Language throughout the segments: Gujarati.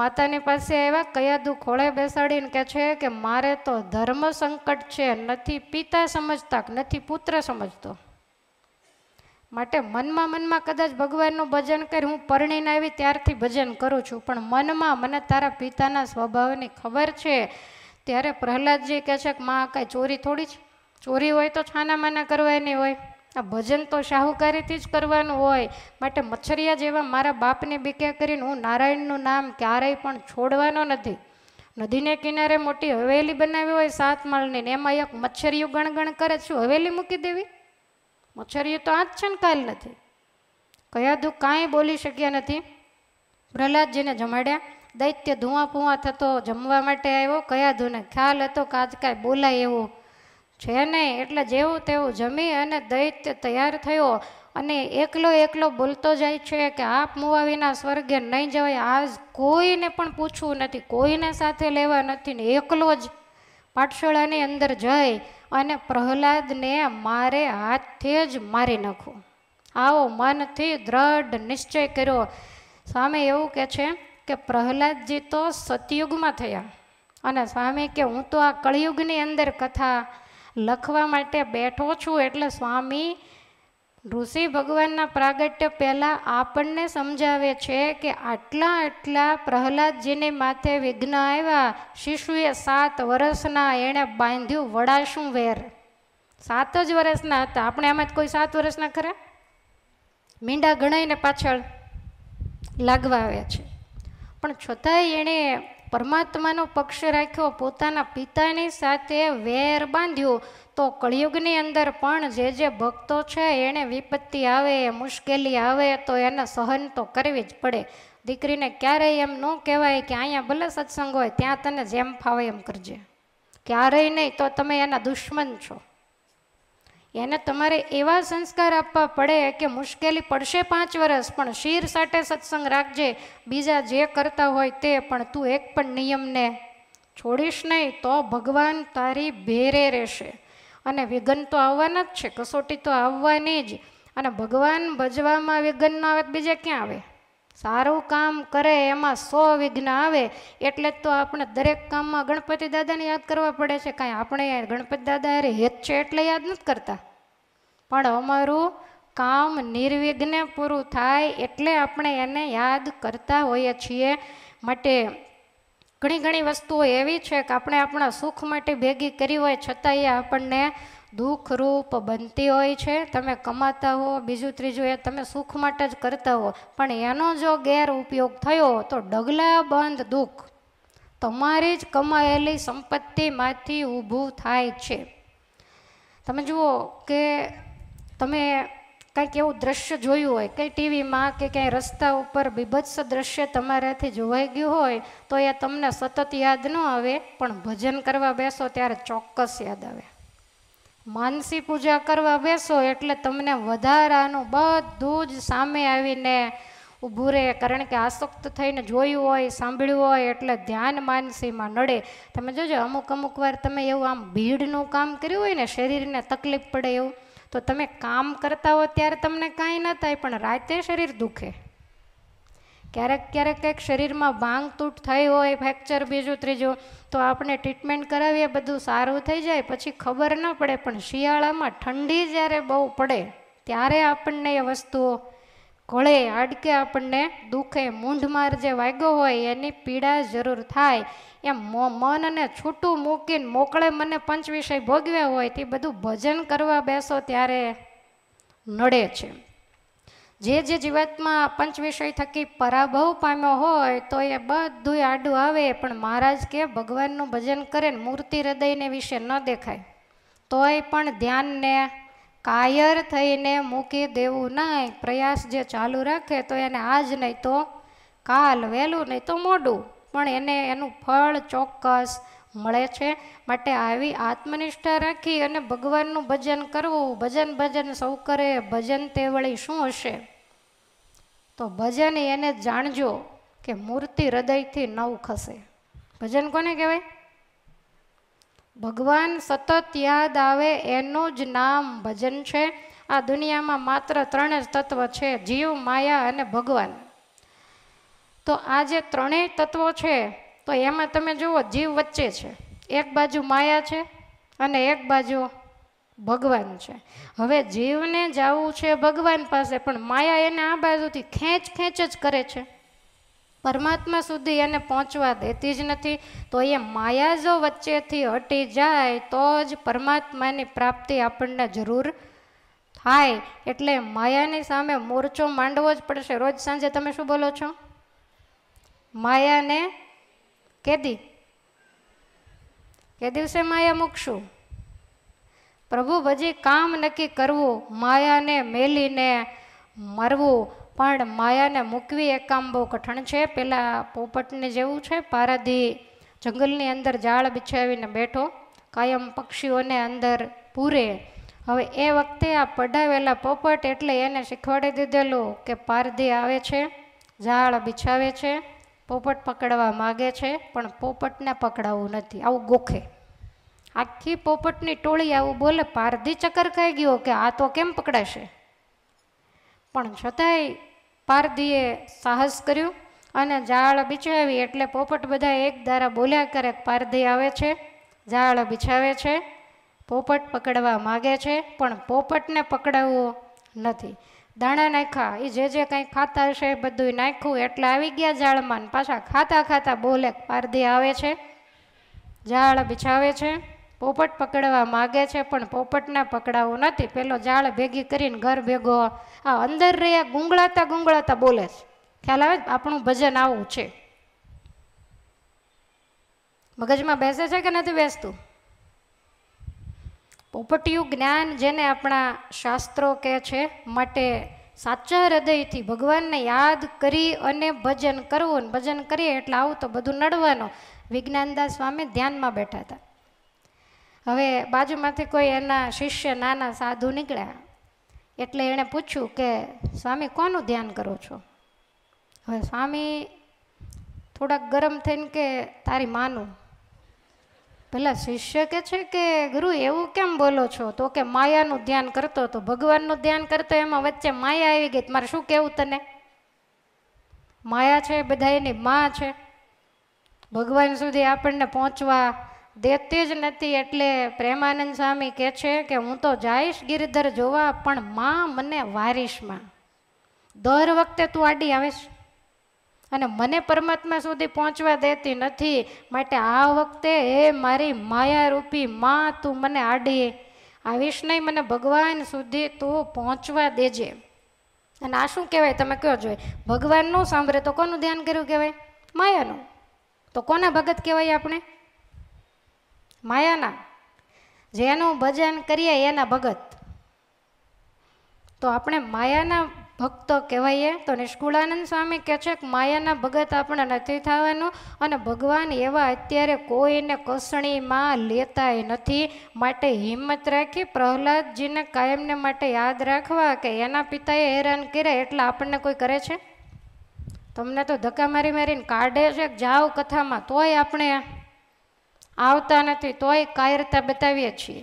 માતાની પાસે આવ્યા કયાદુ ખોળે બેસાડીને કે છે કે મારે તો ધર્મ સંકટ છે નથી પિતા સમજતા નથી પુત્ર સમજતો માટે મનમાં મનમાં કદાચ ભગવાનનું ભજન કરી હું પરણીને આવી ત્યારથી ભજન કરું છું પણ મનમાં મને તારા પિતાના સ્વભાવની ખબર છે ત્યારે પ્રહલાદજી કહે છે કે માં કાંઈ ચોરી થોડી છે ચોરી હોય તો છાના માના કરવાની હોય આ ભજન તો શાહુકારીથી જ કરવાનું હોય માટે મચ્છરિયા જેવા મારા બાપને બીક્યા કરીને હું નારાયણનું નામ ક્યારેય પણ છોડવાનો નથી નદીને કિનારે મોટી હવેલી બનાવી હોય સાત માળની ને એમાં એક મચ્છરિયું ગણગણ કરે શું હવેલી મૂકી દેવી મચ્છરિયું તો આજ છે ને કાલ નથી કયા દુ કાંઈ બોલી શક્યા નથી પ્રહલાદજીને જમાડ્યા દૈત્ય ધુઆ પુઆ થતો જમવા માટે આવ્યો કયા ધુને ખ્યાલ હતો કાચ કાંઈ બોલાય એવો છે નહીં એટલે જેવું તેવું જમી અને દૈત્ય તૈયાર થયો અને એકલો એકલો બોલતો જાય છે કે આપ મુવા વિના સ્વર્ગે નહીં જવાય આજ કોઈને પણ પૂછવું નથી કોઈને સાથે લેવા નથી ને એકલો જ પાઠશાળાની અંદર જઈ અને પ્રહલાદને મારે હાથથી જ મારી નાખું આવો મનથી દ્રઢ નિશ્ચય કર્યો સ્વામી એવું કહે છે કે પ્રહલાદજી તો સતયુગમાં થયા અને સ્વામી કે હું તો આ કળિયુગની અંદર કથા લખવા માટે બેઠો છું એટલે સ્વામી ઋષિ ભગવાનના પ્રાગટ્ય પહેલાં આપણને સમજાવે છે કે આટલા આટલા પ્રહલાદજીને માથે વિઘ્ન આવ્યા શિશુએ સાત વર્ષના એણે બાંધ્યું વડાશું વેર સાત જ વર્ષના હતા આપણે આમાં જ કોઈ સાત વર્ષના ખરા મીંડા ગણાઈને પાછળ લાગવા આવ્યા છે પણ છતાંય એણે પરમાત્માનો પક્ષ રાખ્યો પોતાના પિતાની સાથે વેર બાંધ્યો તો કળિયુગની અંદર પણ જે જે ભક્તો છે એને વિપત્તિ આવે મુશ્કેલી આવે તો એને સહન તો કરવી જ પડે દીકરીને ક્યારેય એમ ન કહેવાય કે અહીંયા ભલે સત્સંગ હોય ત્યાં તને જેમ ફાવે એમ કરજે ક્યારેય નહીં તો તમે એના દુશ્મન છો એને તમારે એવા સંસ્કાર આપવા પડે કે મુશ્કેલી પડશે પાંચ વર્ષ પણ શીર સાથે સત્સંગ રાખજે બીજા જે કરતા હોય તે પણ તું એક પણ નિયમને છોડીશ નહીં તો ભગવાન તારી ભેરે રહેશે અને વિઘન તો આવવાના જ છે કસોટી તો આવવાની જ અને ભગવાન ભજવામાં વિઘન ન આવે બીજે ક્યાં આવે સારું કામ કરે એમાં સો વિઘ્ન આવે એટલે જ તો આપણે દરેક કામમાં ગણપતિ દાદાને યાદ કરવા પડે છે કાંઈ આપણે ગણપતિ દાદા અરે હેત છે એટલે યાદ નથી કરતા પણ અમારું કામ નિર્વિઘ્ને પૂરું થાય એટલે આપણે એને યાદ કરતા હોઈએ છીએ માટે ઘણી ઘણી વસ્તુઓ એવી છે કે આપણે આપણા સુખ માટે ભેગી કરી હોય છતાં એ આપણને દુઃખરૂપ બનતી હોય છે તમે કમાતા હો બીજું ત્રીજું એ તમે સુખ માટે જ કરતા હો પણ એનો જો ઉપયોગ થયો તો ડગલા બંધ દુઃખ તમારી જ કમાયેલી સંપત્તિમાંથી ઊભું થાય છે તમે જુઓ કે તમે કંઈક એવું દૃશ્ય જોયું હોય કંઈ ટીવીમાં કે ક્યાંય રસ્તા ઉપર બીભત્સ દૃશ્ય તમારાથી જોવાઈ ગયું હોય તો એ તમને સતત યાદ ન આવે પણ ભજન કરવા બેસો ત્યારે ચોક્કસ યાદ આવે માનસી પૂજા કરવા બેસો એટલે તમને વધારાનું બધું જ સામે આવીને ઊભું રહે કારણ કે આસક્ત થઈને જોયું હોય સાંભળ્યું હોય એટલે ધ્યાન માનસીમાં નડે તમે જોજો અમુક અમુક વાર તમે એવું આમ ભીડનું કામ કર્યું હોય ને શરીરને તકલીફ પડે એવું તો તમે કામ કરતા હો ત્યારે તમને કાંઈ ન થાય પણ રાતે શરીર દુખે ક્યારેક ક્યારેક કંઈક શરીરમાં ભાંગ તૂટ થઈ હોય ફ્રેક્ચર બીજું ત્રીજું તો આપણે ટ્રીટમેન્ટ કરાવીએ બધું સારું થઈ જાય પછી ખબર ન પડે પણ શિયાળામાં ઠંડી જ્યારે બહુ પડે ત્યારે આપણને એ વસ્તુઓ ઘોળે હાડકે આપણને દુખે મૂંઢમાર જે વાગ્યો હોય એની પીડા જરૂર થાય એમ મન અને છૂટું મૂકીને મોકળે મને પંચ વિષય ભોગવ્યા હોય તે બધું ભજન કરવા બેસો ત્યારે નડે છે જે જે જીવાતમાં પંચ વિષય થકી પરાભવ પામ્યો હોય તો એ બધું આડું આવે પણ મહારાજ કે ભગવાનનું ભજન કરે ને મૂર્તિ હૃદયને વિશે ન દેખાય તોય પણ ધ્યાનને કાયર થઈને મૂકી દેવું નહીં પ્રયાસ જે ચાલુ રાખે તો એને આજ નહીં તો કાલ વહેલું નહીં તો મોડું પણ એને એનું ફળ ચોક્કસ મળે છે માટે આવી આત્મનિષ્ઠા રાખી અને ભગવાનનું ભજન કરવું ભજન ભજન સૌ કરે ભજન તે વળી શું હશે તો ભજન એને જાણજો કે મૂર્તિ હૃદયથી નવ ખસે ભજન કોને કહેવાય ભગવાન સતત યાદ આવે એનું જ નામ ભજન છે આ દુનિયામાં માત્ર ત્રણ જ તત્વ છે જીવ માયા અને ભગવાન તો આ જે ત્રણેય તત્વો છે તો એમાં તમે જુઓ જીવ વચ્ચે છે એક બાજુ માયા છે અને એક બાજુ ભગવાન છે હવે જીવને જવું છે ભગવાન પાસે પણ માયા એને આ બાજુથી ખેંચ ખેંચ જ કરે છે પરમાત્મા સુધી એને પહોંચવા દેતી જ નથી તો એ માયા જો વચ્ચેથી હટી જાય તો જ પરમાત્માની પ્રાપ્તિ આપણને જરૂર થાય એટલે માયાની સામે મોરચો માંડવો જ પડશે રોજ સાંજે તમે શું બોલો છો માયાને કેદી કે દિવસે માયા મૂકશું પ્રભુ ભજે કામ નક્કી કરવું માયાને મેલીને મરવું પણ માયાને મૂકવી એ કામ બહુ કઠણ છે પહેલાં પોપટને જેવું છે પારાદી જંગલની અંદર જાળ બિછાવીને બેઠો કાયમ પક્ષીઓને અંદર પૂરે હવે એ વખતે આ પઢાવેલા પોપટ એટલે એને શીખવાડી દીધેલું કે પારધી આવે છે ઝાડ બિછાવે છે પોપટ પકડવા માગે છે પણ પોપટને પકડાવવું નથી આવું ગોખે આખી પોપટની ટોળી આવું બોલે પારધી ચક્કર ખાઈ ગયો કે આ તો કેમ પકડાશે પણ છતાંય પારધીએ સાહસ કર્યું અને જાળ બિછાવી એટલે પોપટ બધા એક દારા બોલ્યા કરે પારધી આવે છે જાળ બિછાવે છે પોપટ પકડવા માગે છે પણ પોપટને પકડાવવું નથી દાણા નાખ્યા એ જે જે કંઈ ખાતા હશે એ બધું નાખ્યું એટલે આવી ગયા જાળમાં પાછા ખાતા ખાતા બોલે પારધી આવે છે જાળ બિછાવે છે પોપટ પકડવા માગે છે પણ પોપટના પકડાવો નથી પેલો જાળ ભેગી કરીને ઘર ભેગો આ અંદર રહ્યા ગુંગળાતા ગુંગળાતા બોલે છે ખ્યાલ આવે આપણું ભજન આવું છે મગજમાં બેસે છે કે નથી બેસતું પોપટિયું જ્ઞાન જેને આપણા શાસ્ત્રો કહે છે માટે સાચા હૃદયથી ભગવાનને યાદ કરી અને ભજન કરવું ભજન કરીએ એટલે આવું તો બધું નડવાનો વિજ્ઞાનદાસ સ્વામી ધ્યાનમાં બેઠા હતા હવે બાજુમાંથી કોઈ એના શિષ્ય નાના સાધુ નીકળ્યા એટલે એણે પૂછ્યું કે સ્વામી કોનું ધ્યાન કરો છો હવે સ્વામી થોડાક ગરમ થઈને કે તારી માનું પેલા શિષ્ય કે છે કે ગુરુ એવું કેમ બોલો છો તો કે માયાનું ધ્યાન કરતો હતો ભગવાનનું ધ્યાન કરતો એમાં વચ્ચે માયા આવી ગઈ મારે શું કહેવું તને માયા છે બધા એની માં છે ભગવાન સુધી આપણને પહોંચવા દેતી જ નથી એટલે પ્રેમાનંદ સ્વામી કહે છે કે હું તો જઈશ ગિરિધર જોવા પણ માં મને વારીશમાં દર વખતે તું આડી આવીશ અને મને પરમાત્મા સુધી પહોંચવા દેતી નથી માટે આ વખતે એ મારી માયારૂપી માં તું મને આડી આવીશ નહીં મને ભગવાન સુધી તું પહોંચવા દેજે અને આ શું કહેવાય તમે કયો જોઈએ ભગવાનનું સાંભળે તો કોનું ધ્યાન કર્યું કહેવાય માયાનું તો કોના ભગત કહેવાય આપણે માયાના જેનું ભજન કરીએ એના ભગત તો આપણે માયાના ભક્તો કહેવાઈએ તો નિષ્કુળાનંદ સ્વામી કહે છે કે માયાના ભગત આપણે નથી થવાનું અને ભગવાન એવા અત્યારે કોઈને કસણીમાં લેતાય નથી માટે હિંમત રાખી પ્રહલાદજીને કાયમને માટે યાદ રાખવા કે એના પિતાએ હેરાન કર્યા એટલે આપણને કોઈ કરે છે તમને તો ધક્કા મારી મારીને કાઢે છે જાઓ કથામાં તોય આપણે આવતા નથી તોય કાયરતા બતાવીએ છીએ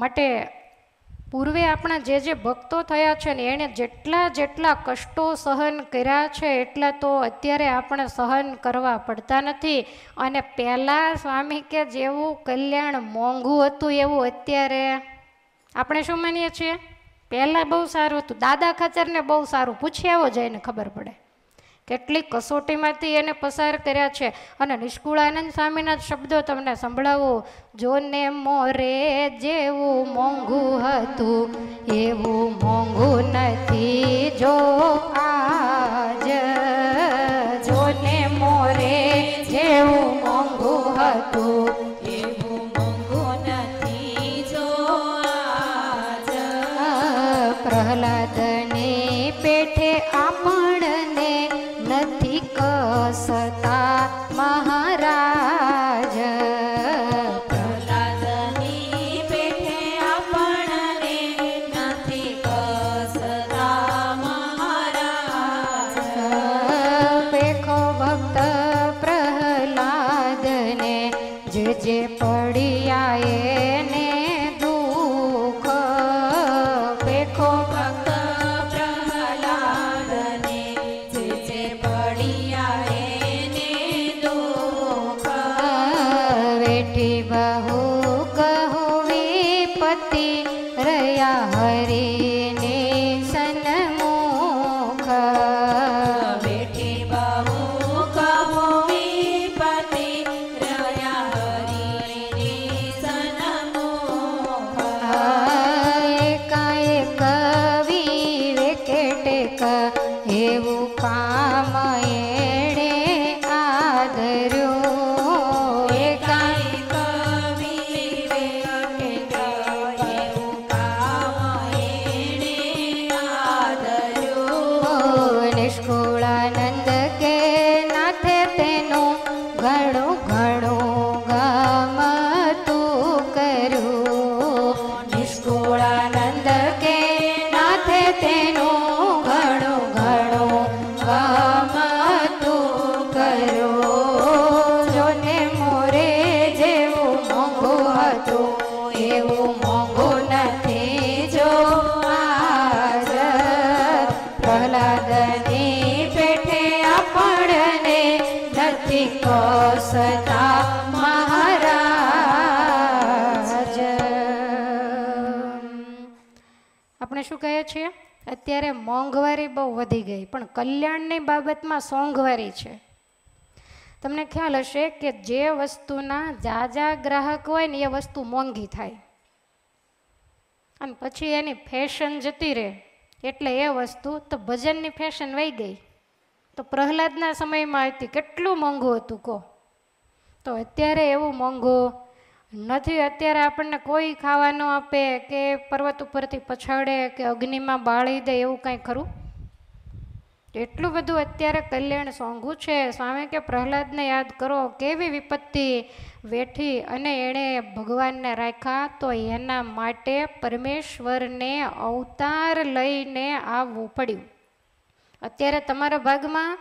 માટે પૂર્વે આપણા જે જે ભક્તો થયા છે ને એણે જેટલા જેટલા કષ્ટો સહન કર્યા છે એટલા તો અત્યારે આપણે સહન કરવા પડતા નથી અને પહેલાં સ્વામી કે જેવું કલ્યાણ મોંઘું હતું એવું અત્યારે આપણે શું માનીએ છીએ પહેલાં બહુ સારું હતું દાદા ખચરને બહુ સારું પૂછી આવો જઈને ખબર પડે કેટલી કસોટીમાંથી એને પસાર કર્યા છે અને નિષ્કુળાનંદ સ્વામીના શબ્દો તમને સંભળાવો જોને મોરે જેવું મોંઘું હતું એવું મોંઘું નથી જો આજ જોને મોરે જેવું મોંઘું હતું મોંઘવારી બહુ વધી ગઈ પણ કલ્યાણની બાબતમાં સોંઘવારી છે તમને ખ્યાલ હશે કે જે વસ્તુના જા જા ગ્રાહક હોય ને એ વસ્તુ મોંઘી થાય અને પછી એની ફેશન જતી રહે એટલે એ વસ્તુ તો ભજનની ફેશન વહી ગઈ તો પ્રહલાદના સમયમાં હતી કેટલું મોંઘું હતું કહો તો અત્યારે એવું મોંઘું નથી અત્યારે આપણને કોઈ ખાવા ન આપે કે પર્વત ઉપરથી પછાડે કે અગ્નિમાં બાળી દે એવું કાંઈ ખરું એટલું બધું અત્યારે કલ્યાણ સોંઘું છે સ્વામી કે પ્રહલાદને યાદ કરો કેવી વિપત્તિ વેઠી અને એણે ભગવાનને રાખ્યા તો એના માટે પરમેશ્વરને અવતાર લઈને આવવું પડ્યું અત્યારે તમારા ભાગમાં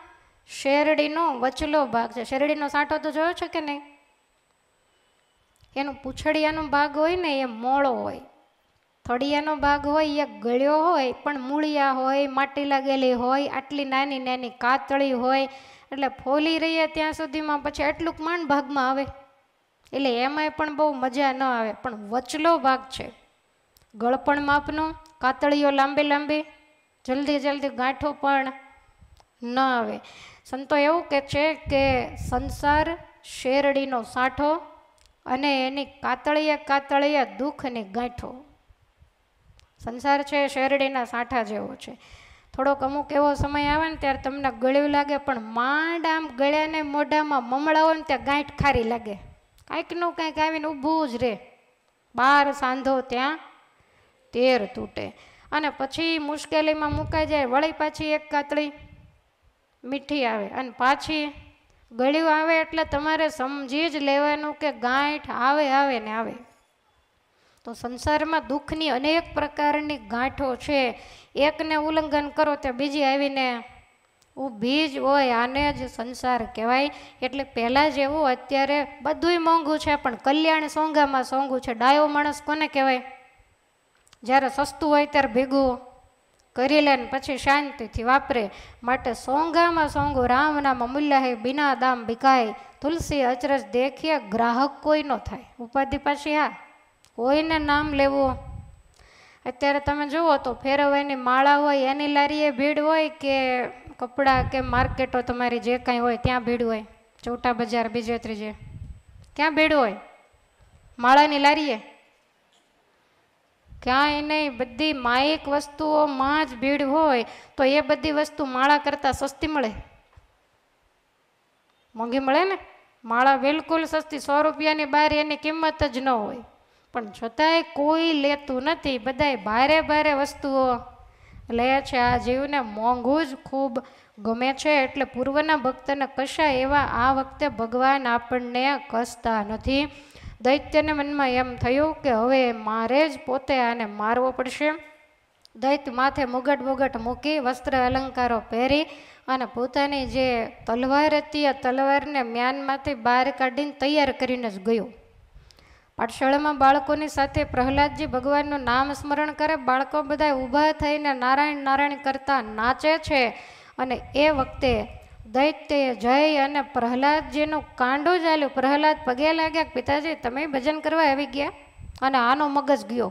શેરડીનો વચલો ભાગ છે શેરડીનો સાંઠો તો જોયો છે કે નહીં એનું પૂછડિયાનો ભાગ હોય ને એ મોળો હોય થળિયાનો ભાગ હોય એ ગળ્યો હોય પણ મૂળિયા હોય માટી લાગેલી હોય આટલી નાની નાની કાતળી હોય એટલે ફોલી રહીએ ત્યાં સુધીમાં પછી એટલું માંડ ભાગમાં આવે એટલે એમાંય પણ બહુ મજા ન આવે પણ વચલો ભાગ છે ગળપણ માપનો કાતળીઓ લાંબી લાંબી જલ્દી જલ્દી ગાંઠો પણ ન આવે સંતો એવું કે છે કે સંસાર શેરડીનો સાંઠો અને એની કાતળીએ કાતળીએ દુઃખની ગાંઠો સંસાર છે શેરડીના સાંઠા જેવો છે થોડોક અમુક એવો સમય આવે ને ત્યારે તમને ગળ્યું લાગે પણ માંડ આમ ગળ્યાને મોઢામાં મમળા ને ત્યાં ગાંઠ ખારી લાગે કાંઈકનું કાંઈક આવીને ઊભું જ રહે બાર સાંધો ત્યાં તેર તૂટે અને પછી મુશ્કેલીમાં મુકાઈ જાય વળી પાછી એક કાતળી મીઠી આવે અને પાછી ગળ્યું આવે એટલે તમારે સમજી જ લેવાનું કે ગાંઠ આવે આવે ને આવે તો સંસારમાં દુઃખની અનેક પ્રકારની ગાંઠો છે એકને ઉલ્લંઘન કરો તો બીજી આવીને ઊભી જ હોય આને જ સંસાર કહેવાય એટલે પહેલાં જેવું અત્યારે બધુંય મોંઘું છે પણ કલ્યાણ સોંગામાં સોંગું છે ડાયો માણસ કોને કહેવાય જ્યારે સસ્તું હોય ત્યારે ભેગું કરેલા ને પછી શાંતિથી વાપરે માટે સોંઘામાં સોંગો રામનામ અમૂલ્યાહે બિના દામ ભીખાય તુલસી અચરજ દેખીએ ગ્રાહક કોઈ ન થાય ઉપાધિ પાછી હા કોઈને નામ લેવું અત્યારે તમે જુઓ તો ફેરવવાની માળા હોય એની લારીએ ભીડ હોય કે કપડાં કે માર્કેટો તમારી જે કાંઈ હોય ત્યાં ભીડ હોય ચોટા બજાર બીજે ત્રીજે ક્યાં ભીડ હોય માળાની લારીએ ક્યાંય નહીં બધી માયિક વસ્તુઓમાં જ ભીડ હોય તો એ બધી વસ્તુ માળા કરતાં સસ્તી મળે મોંઘી મળે ને માળા બિલકુલ સસ્તી સો રૂપિયાની બહાર એની કિંમત જ ન હોય પણ છતાંય કોઈ લેતું નથી બધાય ભારે ભારે વસ્તુઓ લે છે આ જીવને મોંઘું જ ખૂબ ગમે છે એટલે પૂર્વના ભક્તને કશા એવા આ વખતે ભગવાન આપણને કસતા નથી દૈત્યને મનમાં એમ થયું કે હવે મારે જ પોતે આને મારવો પડશે દૈત્ય માથે મુગટ મુગટ મૂકી વસ્ત્ર અલંકારો પહેરી અને પોતાની જે તલવાર હતી એ તલવારને મ્યાનમાંથી બહાર કાઢીને તૈયાર કરીને જ ગયો પાઠશાળામાં બાળકોની સાથે પ્રહલાદજી ભગવાનનું નામ સ્મરણ કરે બાળકો બધા ઊભા થઈને નારાયણ નારાયણ કરતાં નાચે છે અને એ વખતે દૈત્ય જય અને પ્રહલાદજીનું કાંડું ચાલ્યું પ્રહલાદ પગે લાગ્યા પિતાજી તમે ભજન કરવા આવી ગયા અને આનો મગજ ગયો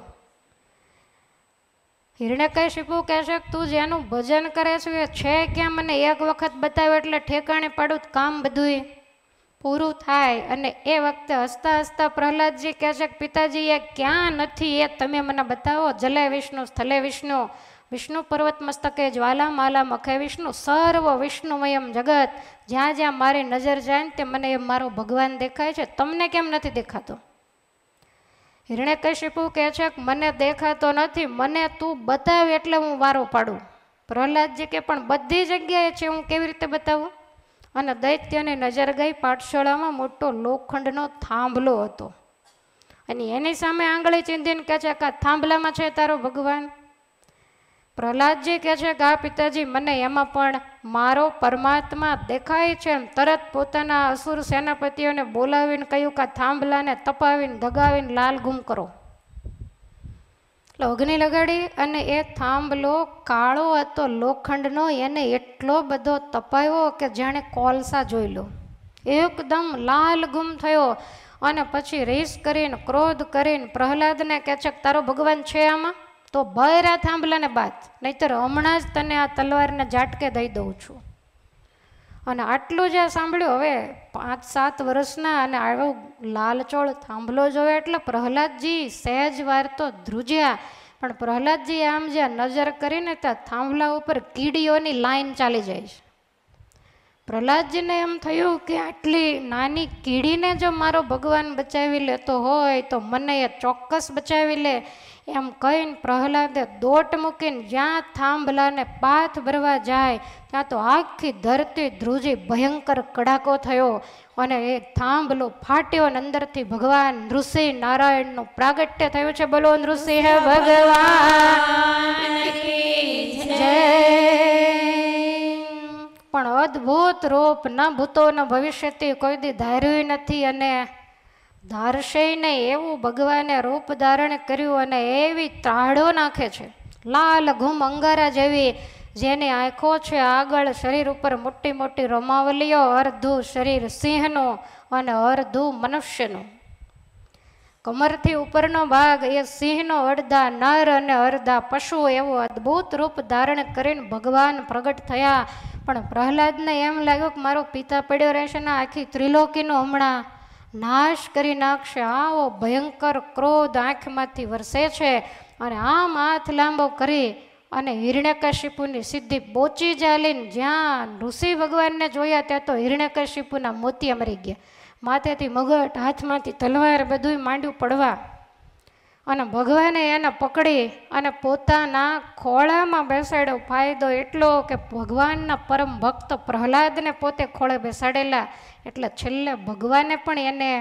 હિરણ્યકશિપુ કહેશે તું જેનું ભજન કરે છે એ છે ક્યાં મને એક વખત બતાવ્યો એટલે ઠેકાણે પાડું કામ બધું પૂરું થાય અને એ વખતે હસતા હસતા પ્રહલાદજી કહે છે કે પિતાજી એ ક્યાં નથી એ તમે મને બતાવો જલે વિષ્ણુ સ્થલે વિષ્ણુ વિષ્ણુ પર્વત મસ્તકે જ્વાલામાલા મખે વિષ્ણુ સર્વ વિષ્ણુમયમ જગત જ્યાં જ્યાં મારી નજર જાય ને તે મને એ મારો ભગવાન દેખાય છે તમને કેમ નથી દેખાતો હિરણ્યકશિપુ કહે છે કે મને દેખાતો નથી મને તું બતાવ એટલે હું વારો પાડું પ્રહલાદજી કે પણ બધી જગ્યાએ છે હું કેવી રીતે બતાવું અને દૈત્યની નજર ગઈ પાઠશાળામાં મોટો લોખંડનો થાંભલો હતો અને એની સામે આંગળી ચીંધીને કહે છે કે આ થાંભલામાં છે તારો ભગવાન પ્રહલાદજી કહે છે કે આ પિતાજી મને એમાં પણ મારો પરમાત્મા દેખાય છે તરત પોતાના અસુર સેનાપતિઓને બોલાવીને કહ્યું કે થાંભલાને તપાવીને દગાવીને લાલ ગુમ કરો અગ્નિ લગાડી અને એ થાંભલો કાળો હતો લોખંડનો એને એટલો બધો તપાયો કે જાણે કોલસા જોઈ લો એકદમ લાલ ગુમ થયો અને પછી રીસ કરીને ક્રોધ કરીને પ્રહલાદને કે છે તારો ભગવાન છે આમાં તો બહેરા થાંભલાને બાદ નહીતર હમણાં જ તને આ તલવારને ઝાટકે દઈ દઉં છું અને આટલું જે સાંભળ્યું હવે પાંચ સાત વર્ષના અને આવો લાલચોળ થાંભલો જોયો એટલે પ્રહલાદજી સહેજ વાર તો ધ્રુજ્યા પણ પ્રહલાદજી આમ જે નજર કરીને ત્યાં થાંભલા ઉપર કીડીઓની લાઈન ચાલી જાય છે પ્રહલાદજીને એમ થયું કે આટલી નાની કીડીને જો મારો ભગવાન બચાવી લેતો હોય તો મને એ ચોક્કસ બચાવી લે એમ કહીને પ્રહલાદે દોટ મૂકીને જ્યાં થાંભલાને પાથ ભરવા જાય ત્યાં તો આખી ધરતી ધ્રુજી ભયંકર કડાકો થયો અને એ થાંભલો ફાટ્યો અને અંદરથી ભગવાન નૃસિંહ નારાયણનું પ્રાગટ્ય થયું છે બોલો નૃસિંહ ભગવાન પણ અદ્ભુત રૂપ ન ભૂતો ન ભવિષ્યથી કોઈ દી ધાર્યું નથી અને ધારશે એવું ભગવાને રૂપ ધારણ કર્યું અને એવી ત્રાહડો નાખે છે લાલ ઘૂમ અંગારા જેવી જેની આંખો છે આગળ શરીર ઉપર મોટી મોટી રમાવલીઓ અર્ધું શરીર સિંહનું અને અર્ધું મનુષ્યનું કમરથી ઉપરનો ભાગ એ સિંહનો અડધા નર અને અડધા પશુ એવું અદ્ભુત રૂપ ધારણ કરીને ભગવાન પ્રગટ થયા પણ પ્રહલાદને એમ લાગ્યું કે મારો પિતા પડ્યો રહેશે ને આખી ત્રિલોકીનું હમણાં નાશ કરી નાખશે આવો ભયંકર ક્રોધ આંખમાંથી વરસે છે અને આમ હાથ લાંબો કરી અને હિરણ્યકશિપુની સિદ્ધિ પોચી ચાલીને જ્યાં ઋષિ ભગવાનને જોયા ત્યાં તો હિરણ્યકશિપુના મોતિયા મરી ગયા માથેથી મગટ હાથમાંથી તલવાર બધું માંડ્યું પડવા અને ભગવાને એને પકડી અને પોતાના ખોળામાં બેસાડ્યો ફાયદો એટલો કે ભગવાનના પરમ ભક્ત પ્રહલાદને પોતે ખોળે બેસાડેલા એટલે છેલ્લે ભગવાને પણ એને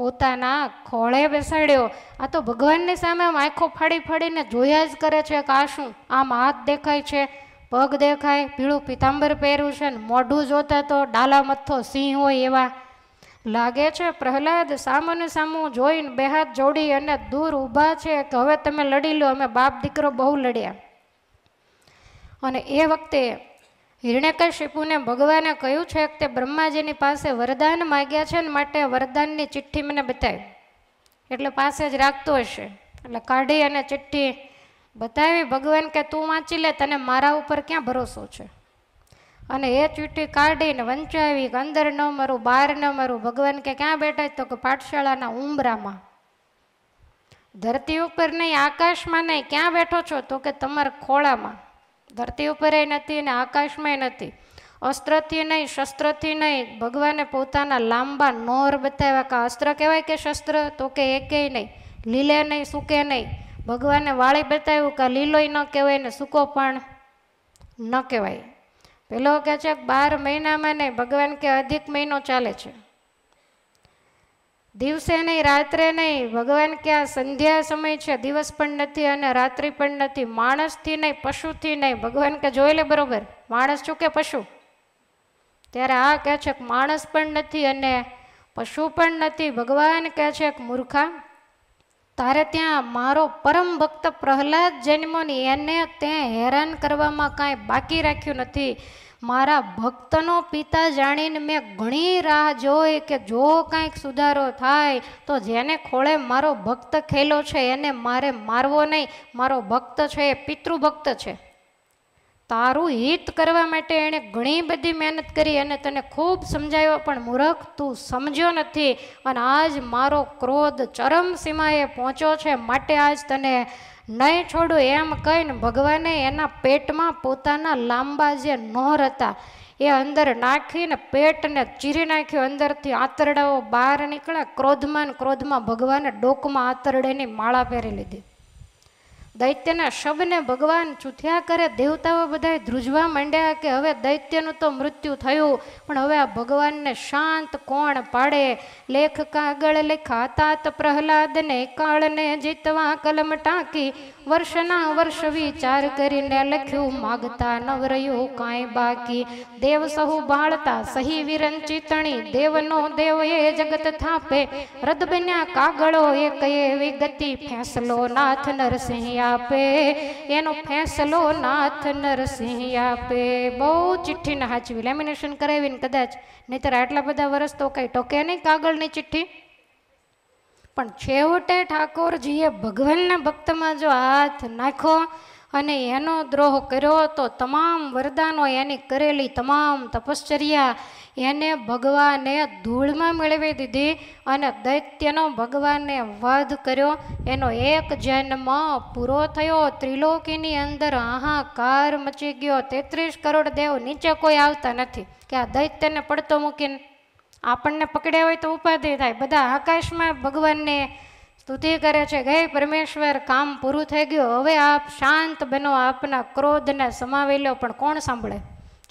પોતાના ખોળે બેસાડ્યો આ તો ભગવાનની સામે આમ આંખો ફાડી ફાડીને જોયા જ કરે છે કે આ શું આમ હાથ દેખાય છે પગ દેખાય પીળું પીતાંબર પહેર્યું છે ને મોઢું જોતા તો ડાલા મથ્થો સિંહ હોય એવા લાગે છે પ્રહલાદ સામુને સામું જોઈને બે હાથ જોડી અને દૂર ઊભા છે કે હવે તમે લડી લો અમે બાપ દીકરો બહુ લડ્યા અને એ વખતે હિરણ્યકશિપુને ભગવાને કહ્યું છે કે તે બ્રહ્માજીની પાસે વરદાન માગ્યા છે ને માટે વરદાનની ચિઠ્ઠી મને બતાવી એટલે પાસે જ રાખતો હશે એટલે કાઢી અને ચિઠ્ઠી બતાવી ભગવાન કે તું વાંચી લે તને મારા ઉપર ક્યાં ભરોસો છે અને એ ચીઠ્ઠી કાઢીને વંચાવી કે અંદર ન મરું બહાર ન મરું ભગવાન કે ક્યાં બેઠા તો કે પાઠશાળાના ઉમરામાં ધરતી ઉપર નહીં આકાશમાં નહીં ક્યાં બેઠો છો તો કે તમારા ખોળામાં ધરતી ઉપર નથી અને આકાશમાં નથી અસ્ત્રથી નહીં શસ્ત્રથી નહીં ભગવાને પોતાના લાંબા નોર બતાવ્યા કે અસ્ત્ર કહેવાય કે શસ્ત્ર તો કે એકેય નહીં લીલે નહીં સૂકે નહીં ભગવાને વાળી બતાવ્યું કે લીલોય ન કહેવાય ને સૂકો પણ ન કહેવાય પેલો કહે છે બાર મહિનામાં નહીં ભગવાન કે અધિક મહિનો ચાલે છે દિવસે નહીં રાત્રે નહીં ભગવાન કે આ સંધ્યા સમય છે દિવસ પણ નથી અને રાત્રિ પણ નથી માણસથી નહીં પશુથી નહીં ભગવાન કે જોઈ લે બરોબર માણસ છું કે પશુ ત્યારે આ કહે છે માણસ પણ નથી અને પશુ પણ નથી ભગવાન કહે છે કે મૂર્ખા તારે ત્યાં મારો પરમ ભક્ત પ્રહલાદ જન્મોની એને તે હેરાન કરવામાં કાંઈ બાકી રાખ્યું નથી મારા ભક્તનો પિતા જાણીને મેં ઘણી રાહ જોઈ કે જો કાંઈક સુધારો થાય તો જેને ખોળે મારો ભક્ત ખેલો છે એને મારે મારવો નહીં મારો ભક્ત છે એ પિતૃભક્ત છે તારું હિત કરવા માટે એણે ઘણી બધી મહેનત કરી અને તને ખૂબ સમજાવ્યો પણ મૂર્ખ તું સમજ્યો નથી અને આજ મારો ક્રોધ ચરમસીમાએ પહોંચ્યો છે માટે આજ તને નહીં છોડું એમ કહીને ભગવાને એના પેટમાં પોતાના લાંબા જે નોર હતા એ અંદર નાખીને પેટને ચીરી નાખ્યું અંદરથી આંતરડાઓ બહાર નીકળ્યા ક્રોધમાં ક્રોધમાં ભગવાને ડોકમાં આંતરડેની માળા પહેરી લીધી દૈત્યના શબને ભગવાન ચૂથ્યા કરે દેવતાઓ બધાએ ધ્રુજવા માંડ્યા કે હવે દૈત્યનું તો મૃત્યુ થયું પણ હવે આ ભગવાનને શાંત કોણ પાડે લેખ કાગળ લેખાતા પ્રહલાદને કાળને જીતવા કલમ ટાંકી વર્ષના વર્ષ વિચાર કરીને લખ્યું માગતા નવરયું કાંઈ બાકી દેવ સહુ બાળતા સહી વિરંચિતણી દેવનો દેવ એ જગત થાપે રદ કાગળો એ એવી ગતિ ફેંસલો નાથ નરસિંહ આપે એનો ફેંસલો નાથ નરસિંહ આપે બહુ ચિઠ્ઠીને હાચવી લેમિનેશન કરાવીને કદાચ નહીતર આટલા બધા વર્ષ તો કંઈ ટોકે નહીં કાગળની ચિઠ્ઠી પણ છેવટે ઠાકોરજીએ ભગવાનના ભક્તમાં જો હાથ નાખ્યો અને એનો દ્રોહ કર્યો તો તમામ વરદાનો એની કરેલી તમામ તપશ્ચર્યા એને ભગવાને ધૂળમાં મેળવી દીધી અને દૈત્યનો ભગવાને વધ કર્યો એનો એક જન્મ પૂરો થયો ત્રિલોકીની અંદર હાહાકાર મચી ગયો તેત્રીસ કરોડ દેવ નીચે કોઈ આવતા નથી કે આ દૈત્યને પડતો મૂકીને આપણને પકડ્યા હોય તો ઉપાધિ થાય બધા આકાશમાં ભગવાનને સ્તુતિ કરે છે ગઈ પરમેશ્વર કામ પૂરું થઈ ગયું હવે આપ શાંત બનો આપના ક્રોધને સમાવી લો પણ કોણ સાંભળે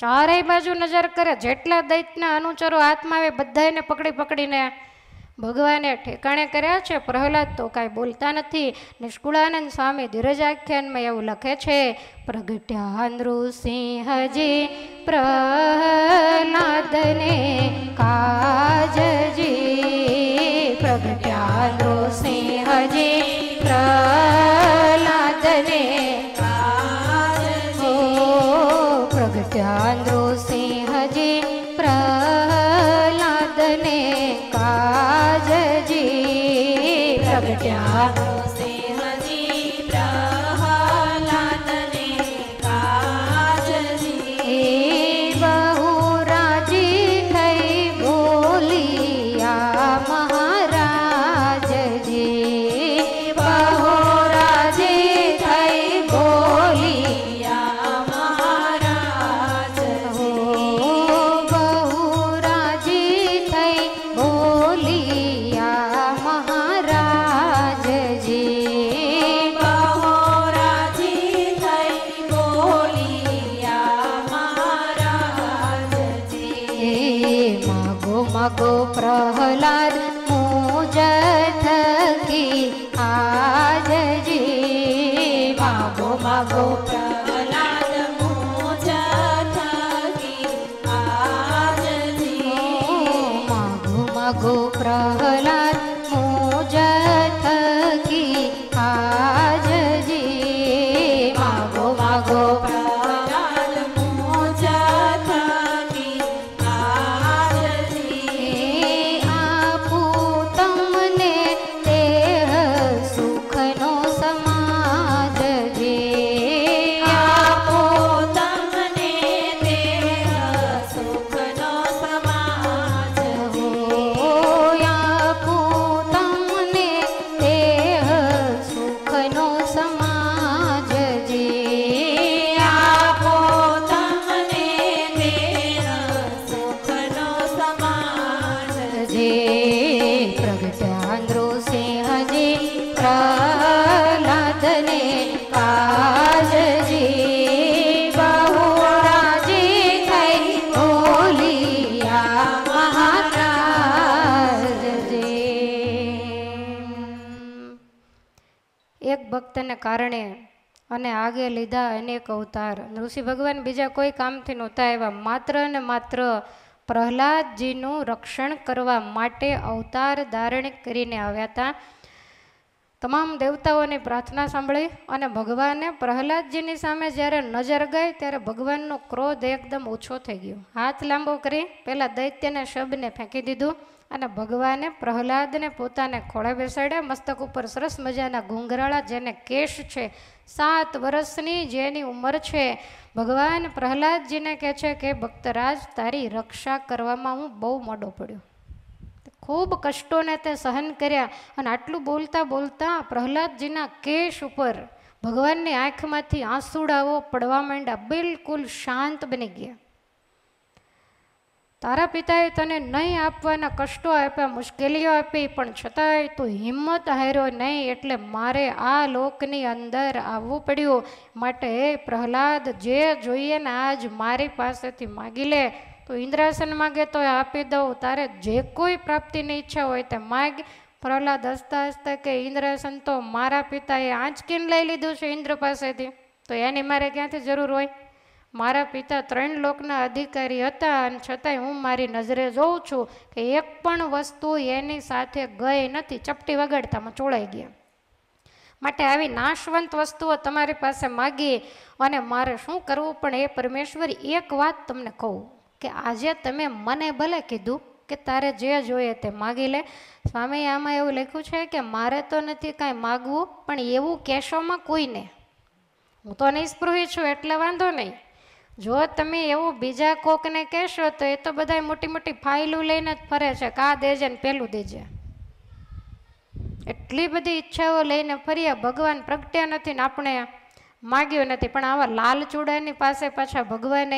ચારેય બાજુ નજર કરે જેટલા દૈત્યના અનુચરો હાથમાં આવે બધાને પકડી પકડીને ભગવાને ઠેકાણે કર્યા છે પ્રહલાદ તો કાંઈ બોલતા નથી નિષ્કુળાનંદ સ્વામી ધીરજાખ્યાનમાં એવું લખે છે પ્રગટ્યા નૃસિંહજી પ્રહલાદને કાજજી પ્રગટ્યા નૃસિંહજી પ્ર ta boca go! કારણે અને આગે લીધા અનેક અવતાર ઋષિ ભગવાન બીજા કોઈ કામથી નહોતા આવ્યા માત્ર ને માત્ર પ્રહલાદજીનું રક્ષણ કરવા માટે અવતાર ધારણ કરીને આવ્યા હતા તમામ દેવતાઓની પ્રાર્થના સાંભળી અને ભગવાને પ્રહલાદજીની સામે જ્યારે નજર ગઈ ત્યારે ભગવાનનો ક્રોધ એકદમ ઓછો થઈ ગયો હાથ લાંબો કરી પહેલાં દૈત્યને શબને ફેંકી દીધું અને ભગવાને પ્રહલાદને પોતાને ખોળે બેસાડ્યા મસ્તક ઉપર સરસ મજાના ઘૂંઘરાળા જેને કેશ છે સાત વર્ષની જેની ઉંમર છે ભગવાન પ્રહલાદજીને કહે છે કે ભક્તરાજ તારી રક્ષા કરવામાં હું બહુ મોડો પડ્યો ખૂબ કષ્ટોને તે સહન કર્યા અને આટલું બોલતા બોલતા પ્રહલાદજીના કેશ ઉપર ભગવાનની આંખમાંથી આંસુડાઓ પડવા માંડ્યા બિલકુલ શાંત બની ગયા તારા પિતાએ તને નહીં આપવાના કષ્ટો આપ્યા મુશ્કેલીઓ આપી પણ છતાંય તું હિંમત હાર્યો નહીં એટલે મારે આ લોકની અંદર આવવું પડ્યું માટે પ્રહલાદ જે જોઈએ ને આજ મારી પાસેથી માગી લે તો ઇન્દ્રાસન માગે તો આપી દઉં તારે જે કોઈ પ્રાપ્તિની ઈચ્છા હોય તે માગ પ્રહલાદ હસતા હસતા કે ઇન્દ્રાસન તો મારા પિતાએ આંચકીને લઈ લીધું છે ઇન્દ્ર પાસેથી તો એની મારે ક્યાંથી જરૂર હોય મારા પિતા ત્રણ લોકના અધિકારી હતા અને છતાંય હું મારી નજરે જોઉં છું કે એક પણ વસ્તુ એની સાથે ગઈ નથી ચપટી વગાડતામાં ચોળાઈ ગયા માટે આવી નાશવંત વસ્તુઓ તમારી પાસે માગી અને મારે શું કરવું પણ એ પરમેશ્વર એક વાત તમને કહું કે આજે તમે મને ભલે કીધું કે તારે જે જોઈએ તે માગી લે સ્વામીએ આમાં એવું લખ્યું છે કે મારે તો નથી કાંઈ માગવું પણ એવું કહેશોમાં કોઈને હું તો નિસ્પૃહી છું એટલે વાંધો નહીં જો તમે એવું બીજા કોકને કહેશો તો એ તો બધા મોટી મોટી ફાઇલો લઈને જ ફરે છે કા દેજે ને પેલું દેજે એટલી બધી ઈચ્છાઓ લઈને ફરીએ ભગવાન પ્રગટ્યા નથી ને આપણે માગ્યું નથી પણ આવા લાલચૂડાની પાસે પાછા ભગવાન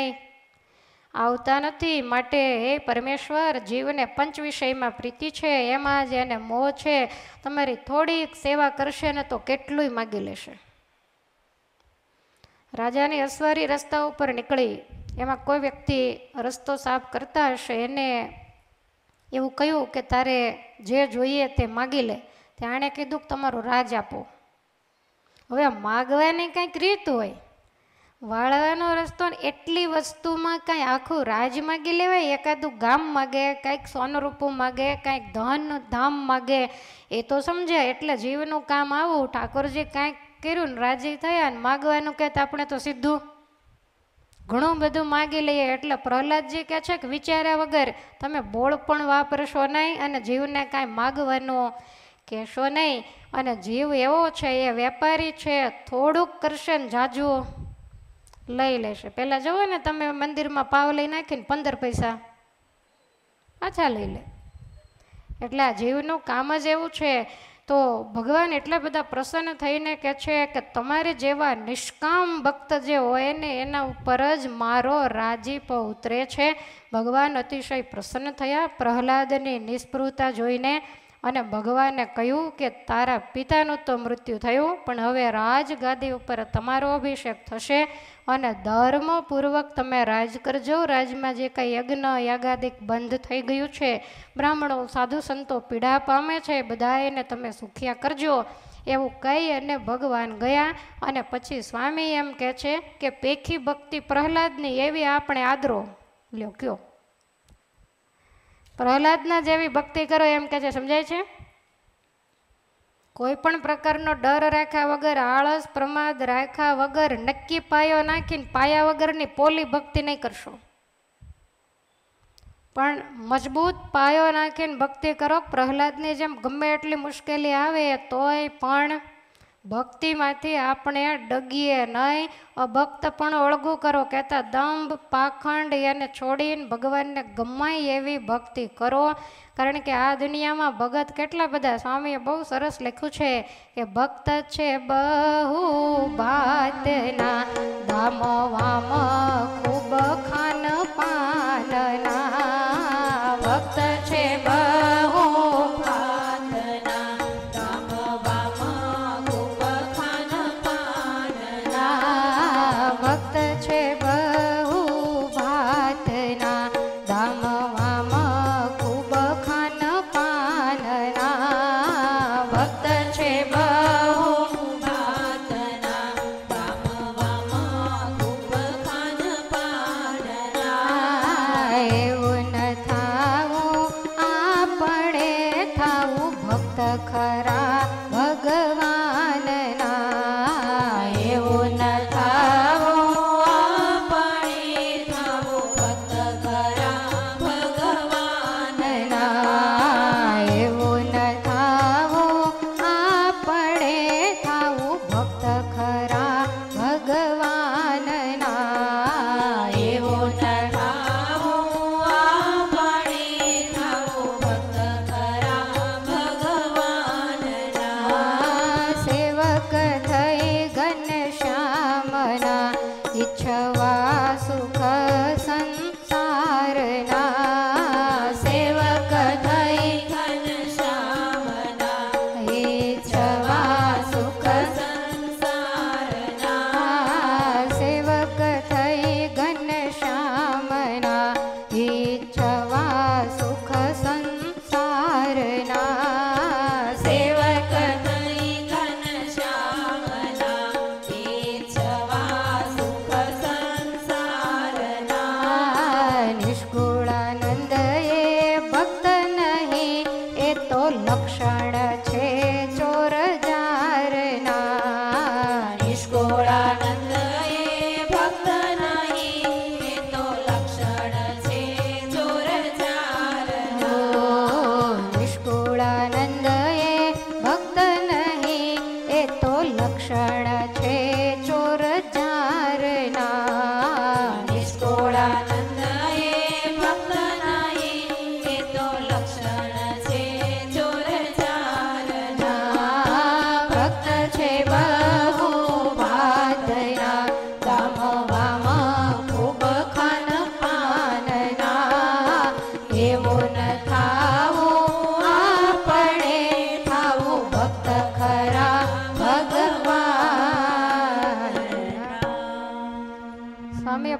આવતા નથી માટે હે પરમેશ્વર જીવને પંચ વિષયમાં પ્રીતિ છે એમાં જ એને મોહ છે તમારી થોડીક સેવા કરશે ને તો કેટલુંય માગી લેશે રાજાની અસવારી રસ્તા ઉપર નીકળી એમાં કોઈ વ્યક્તિ રસ્તો સાફ કરતા હશે એને એવું કહ્યું કે તારે જે જોઈએ તે માગી લે તે કીધું કે તમારું રાજ આપો હવે માગવાની કંઈક રીત હોય વાળવાનો રસ્તો ને એટલી વસ્તુમાં કાંઈ આખું રાજ માગી લેવાય એકાદું ગામ માગે કાંઈક સોનરૂપું માગે કાંઈક ધન ધામ માગે એ તો સમજે એટલે જીવનું કામ આવું ઠાકોરજી કાંઈક કર્યું ને રાજી થયા ને માગવાનું કહેતા આપણે તો સીધું ઘણું બધું માગી લઈએ એટલે પ્રહલાદજી કહે છે કે વિચાર્યા વગર તમે બોળ પણ વાપરશો નહીં અને જીવને કાંઈ માગવાનું કહેશો નહીં અને જીવ એવો છે એ વેપારી છે થોડુંક કરશે ને જાજુ લઈ લેશે પહેલાં જુઓ ને તમે મંદિરમાં પાવ લઈ નાખીને પંદર પૈસા પાછા લઈ લે એટલે આ જીવનું કામ જ એવું છે તો ભગવાન એટલા બધા પ્રસન્ન થઈને કે છે કે તમારે જેવા નિષ્કામ ભક્ત જે હોય ને એના ઉપર જ મારો રાજીપ ઉતરે છે ભગવાન અતિશય પ્રસન્ન થયા પ્રહલાદની નિષ્પૃતા જોઈને અને ભગવાને કહ્યું કે તારા પિતાનું તો મૃત્યુ થયું પણ હવે રાજગાદી ઉપર તમારો અભિષેક થશે અને ધર્મપૂર્વક તમે રાજ કરજો રાજમાં જે કાંઈ યજ્ઞ યાગાદિક બંધ થઈ ગયું છે બ્રાહ્મણો સાધુ સંતો પીડા પામે છે બધા એને તમે સુખિયા કરજો એવું કહી અને ભગવાન ગયા અને પછી સ્વામી એમ કહે છે કે પેખી ભક્તિ પ્રહલાદની એવી આપણે આદરો લ્યો કયો પ્રહલાદના જેવી ભક્તિ કરો એમ કે છે સમજાય છે કોઈ પણ પ્રકારનો ડર રાખ્યા વગર આળસ પ્રમાદ રાખ્યા વગર નક્કી પાયો નાખીને પાયા વગરની પોલી ભક્તિ નહીં કરશો પણ મજબૂત પાયો નાખીને ભક્તિ કરો પ્રહલાદની જેમ ગમે એટલી મુશ્કેલી આવે તોય પણ ભક્તિમાંથી આપણે ડગીએ નહીં અભક્ત પણ ઓળગું કરો કહેતા દંભ પાખંડ એને છોડીને ભગવાનને ગમાય એવી ભક્તિ કરો કારણ કે આ દુનિયામાં ભગત કેટલા બધા સ્વામીએ બહુ સરસ લખ્યું છે કે ભક્ત છે બહુ ભાતના ધામ વામ ખૂબ ખાન પાનના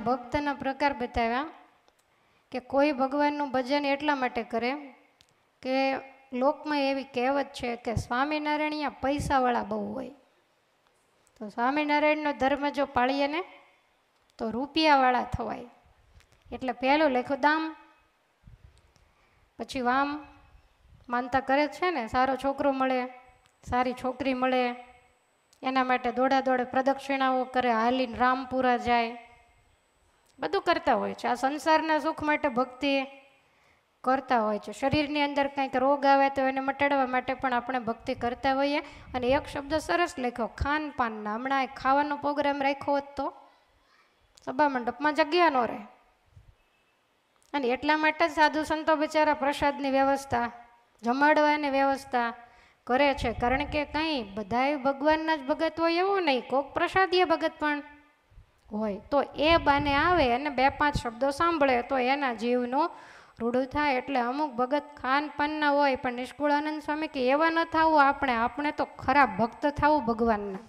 ભક્તના પ્રકાર બતાવ્યા કે કોઈ ભગવાનનું ભજન એટલા માટે કરે કે લોકમાં એવી કહેવત છે કે સ્વામિનારાયણ પૈસાવાળા બહુ હોય તો સ્વામિનારાયણનો ધર્મ જો પાળીએ ને તો રૂપિયાવાળા થવાય એટલે પહેલું લખો દામ પછી વામ માનતા કરે છે ને સારો છોકરો મળે સારી છોકરી મળે એના માટે દોડા દોડે પ્રદક્ષિણાઓ કરે હાલીને રામપુરા જાય બધું કરતા હોય છે આ સંસારના સુખ માટે ભક્તિ કરતા હોય છે શરીરની અંદર કંઈક રોગ આવે તો એને મટાડવા માટે પણ આપણે ભક્તિ કરતા હોઈએ અને એક શબ્દ સરસ લખ્યો ખાનપાનના હમણાં ખાવાનો પ્રોગ્રામ રાખ્યો હોત તો સભા મંડપમાં જગ્યા ન રહે અને એટલા માટે જ સાધુ સંતો બિચારા પ્રસાદની વ્યવસ્થા જમાડવાની વ્યવસ્થા કરે છે કારણ કે કંઈ બધાએ ભગવાનના જ ભગત હોય એવું નહીં કોક પ્રસાદીય ભગત પણ હોય તો એ બાને આવે અને બે પાંચ શબ્દો સાંભળે તો એના જીવનું રૂડું થાય એટલે અમુક ભગત ખાન પાનના હોય પણ નિષ્કુળાનંદ સ્વામી કે એવા ન થવું આપણે આપણે તો ખરા ભક્ત થવું ભગવાનના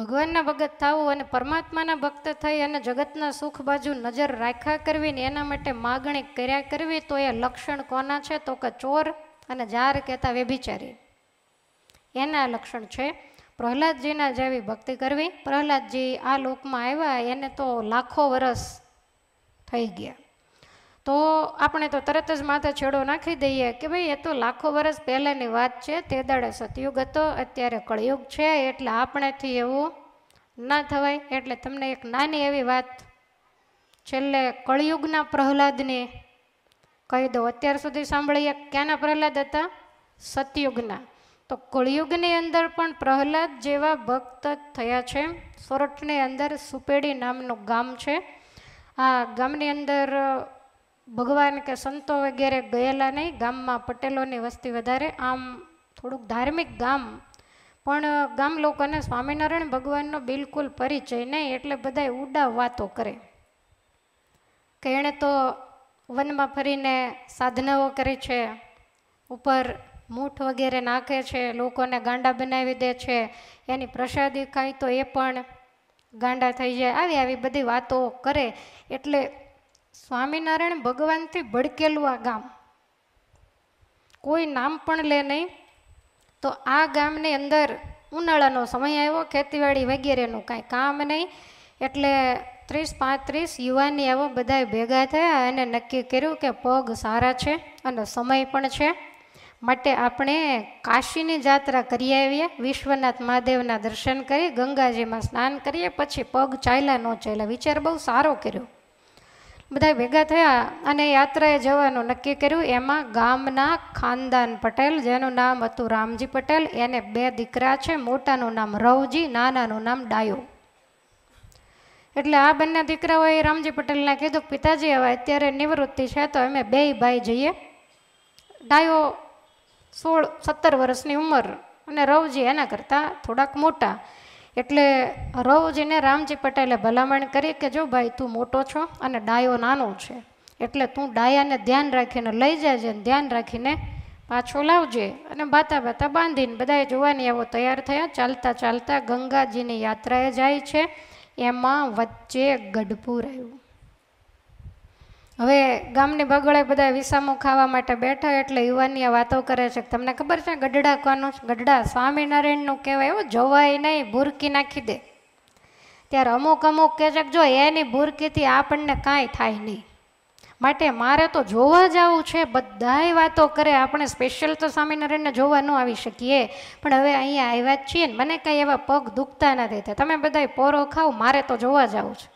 ભગવાનના ભગત થવું અને પરમાત્માના ભક્ત થઈ અને જગતના સુખ બાજુ નજર રાખ્યા કરવી ને એના માટે માગણી કર્યા કરવી તો એ લક્ષણ કોના છે તો કે ચોર અને જાર કહેતા વ્યભિચારી એના લક્ષણ છે પ્રહલાદજીના જેવી ભક્તિ કરવી પ્રહલાદજી આ લોકમાં આવ્યા એને તો લાખો વરસ થઈ ગયા તો આપણે તો તરત જ માથે છેડો નાખી દઈએ કે ભાઈ એ તો લાખો વરસ પહેલાંની વાત છે તે દાડે સતયુગ હતો અત્યારે કળયુગ છે એટલે આપણેથી એવું ના થવાય એટલે તમને એક નાની એવી વાત છેલ્લે કળયુગના પ્રહલાદની કહી દઉં અત્યાર સુધી સાંભળીએ ક્યાંના પ્રહલાદ હતા સતયુગના તો કળિયુગની અંદર પણ પ્રહલાદ જેવા ભક્ત થયા છે સોરઠની અંદર સુપેડી નામનું ગામ છે આ ગામની અંદર ભગવાન કે સંતો વગેરે ગયેલા નહીં ગામમાં પટેલોની વસ્તી વધારે આમ થોડુંક ધાર્મિક ગામ પણ ગામ લોકોને સ્વામિનારાયણ ભગવાનનો બિલકુલ પરિચય નહીં એટલે બધા ઉડા વાતો કરે કે એણે તો વનમાં ફરીને સાધનાઓ કરી છે ઉપર મૂઠ વગેરે નાખે છે લોકોને ગાંડા બનાવી દે છે એની પ્રસાદી ખાય તો એ પણ ગાંડા થઈ જાય આવી આવી બધી વાતો કરે એટલે સ્વામિનારાયણ ભગવાનથી ભડકેલું આ ગામ કોઈ નામ પણ લે નહીં તો આ ગામની અંદર ઉનાળાનો સમય આવ્યો ખેતીવાડી વગેરેનું કાંઈ કામ નહીં એટલે ત્રીસ પાંત્રીસ યુવાની આવો બધા ભેગા થયા અને નક્કી કર્યું કે પગ સારા છે અને સમય પણ છે માટે આપણે કાશીની જાત્રા કરી આવ્યા વિશ્વનાથ મહાદેવના દર્શન કરી ગંગાજીમાં સ્નાન કરીએ પછી પગ ચાલ્યા ન ચાલ્યા વિચાર બહુ સારો કર્યો બધા ભેગા થયા અને યાત્રાએ જવાનું નક્કી કર્યું એમાં ગામના ખાનદાન પટેલ જેનું નામ હતું રામજી પટેલ એને બે દીકરા છે મોટાનું નામ રવજી નાનાનું નામ ડાયો એટલે આ બંને દીકરાઓએ રામજી પટેલને કીધું પિતાજી હવે અત્યારે નિવૃત્તિ છે તો અમે બે ભાઈ જઈએ ડાયો સોળ સત્તર વર્ષની ઉંમર અને રવજી એના કરતાં થોડાક મોટા એટલે રવજીને રામજી પટેલે ભલામણ કરી કે જો ભાઈ તું મોટો છો અને ડાયો નાનો છે એટલે તું ડાયાને ધ્યાન રાખીને લઈ જાજે અને ધ્યાન રાખીને પાછો લાવજે અને બાતા બાતા બાંધીને બધાએ જોવાની એવો તૈયાર થયા ચાલતા ચાલતા ગંગાજીની યાત્રાએ જાય છે એમાં વચ્ચે ગઢપુર આવ્યું હવે ગામની બગડે બધા વિસામો ખાવા માટે બેઠા એટલે યુવાની આ વાતો કરે છે તમને ખબર છે ગઢડા કોનું ગઢડા સ્વામિનારાયણનું કહેવાય એવું જોવાય નહીં ભૂરકી નાખી દે ત્યારે અમુક અમુક કહે છે કે જો એની ભૂરકીથી આપણને કાંઈ થાય નહીં માટે મારે તો જોવા જવું છે બધાય વાતો કરે આપણે સ્પેશિયલ તો સ્વામિનારાયણને જોવા ન આવી શકીએ પણ હવે અહીંયા આવ્યા જ છીએ ને મને કાંઈ એવા પગ દુખતા નથી તમે બધાય પોરો ખાવ મારે તો જોવા જવું છે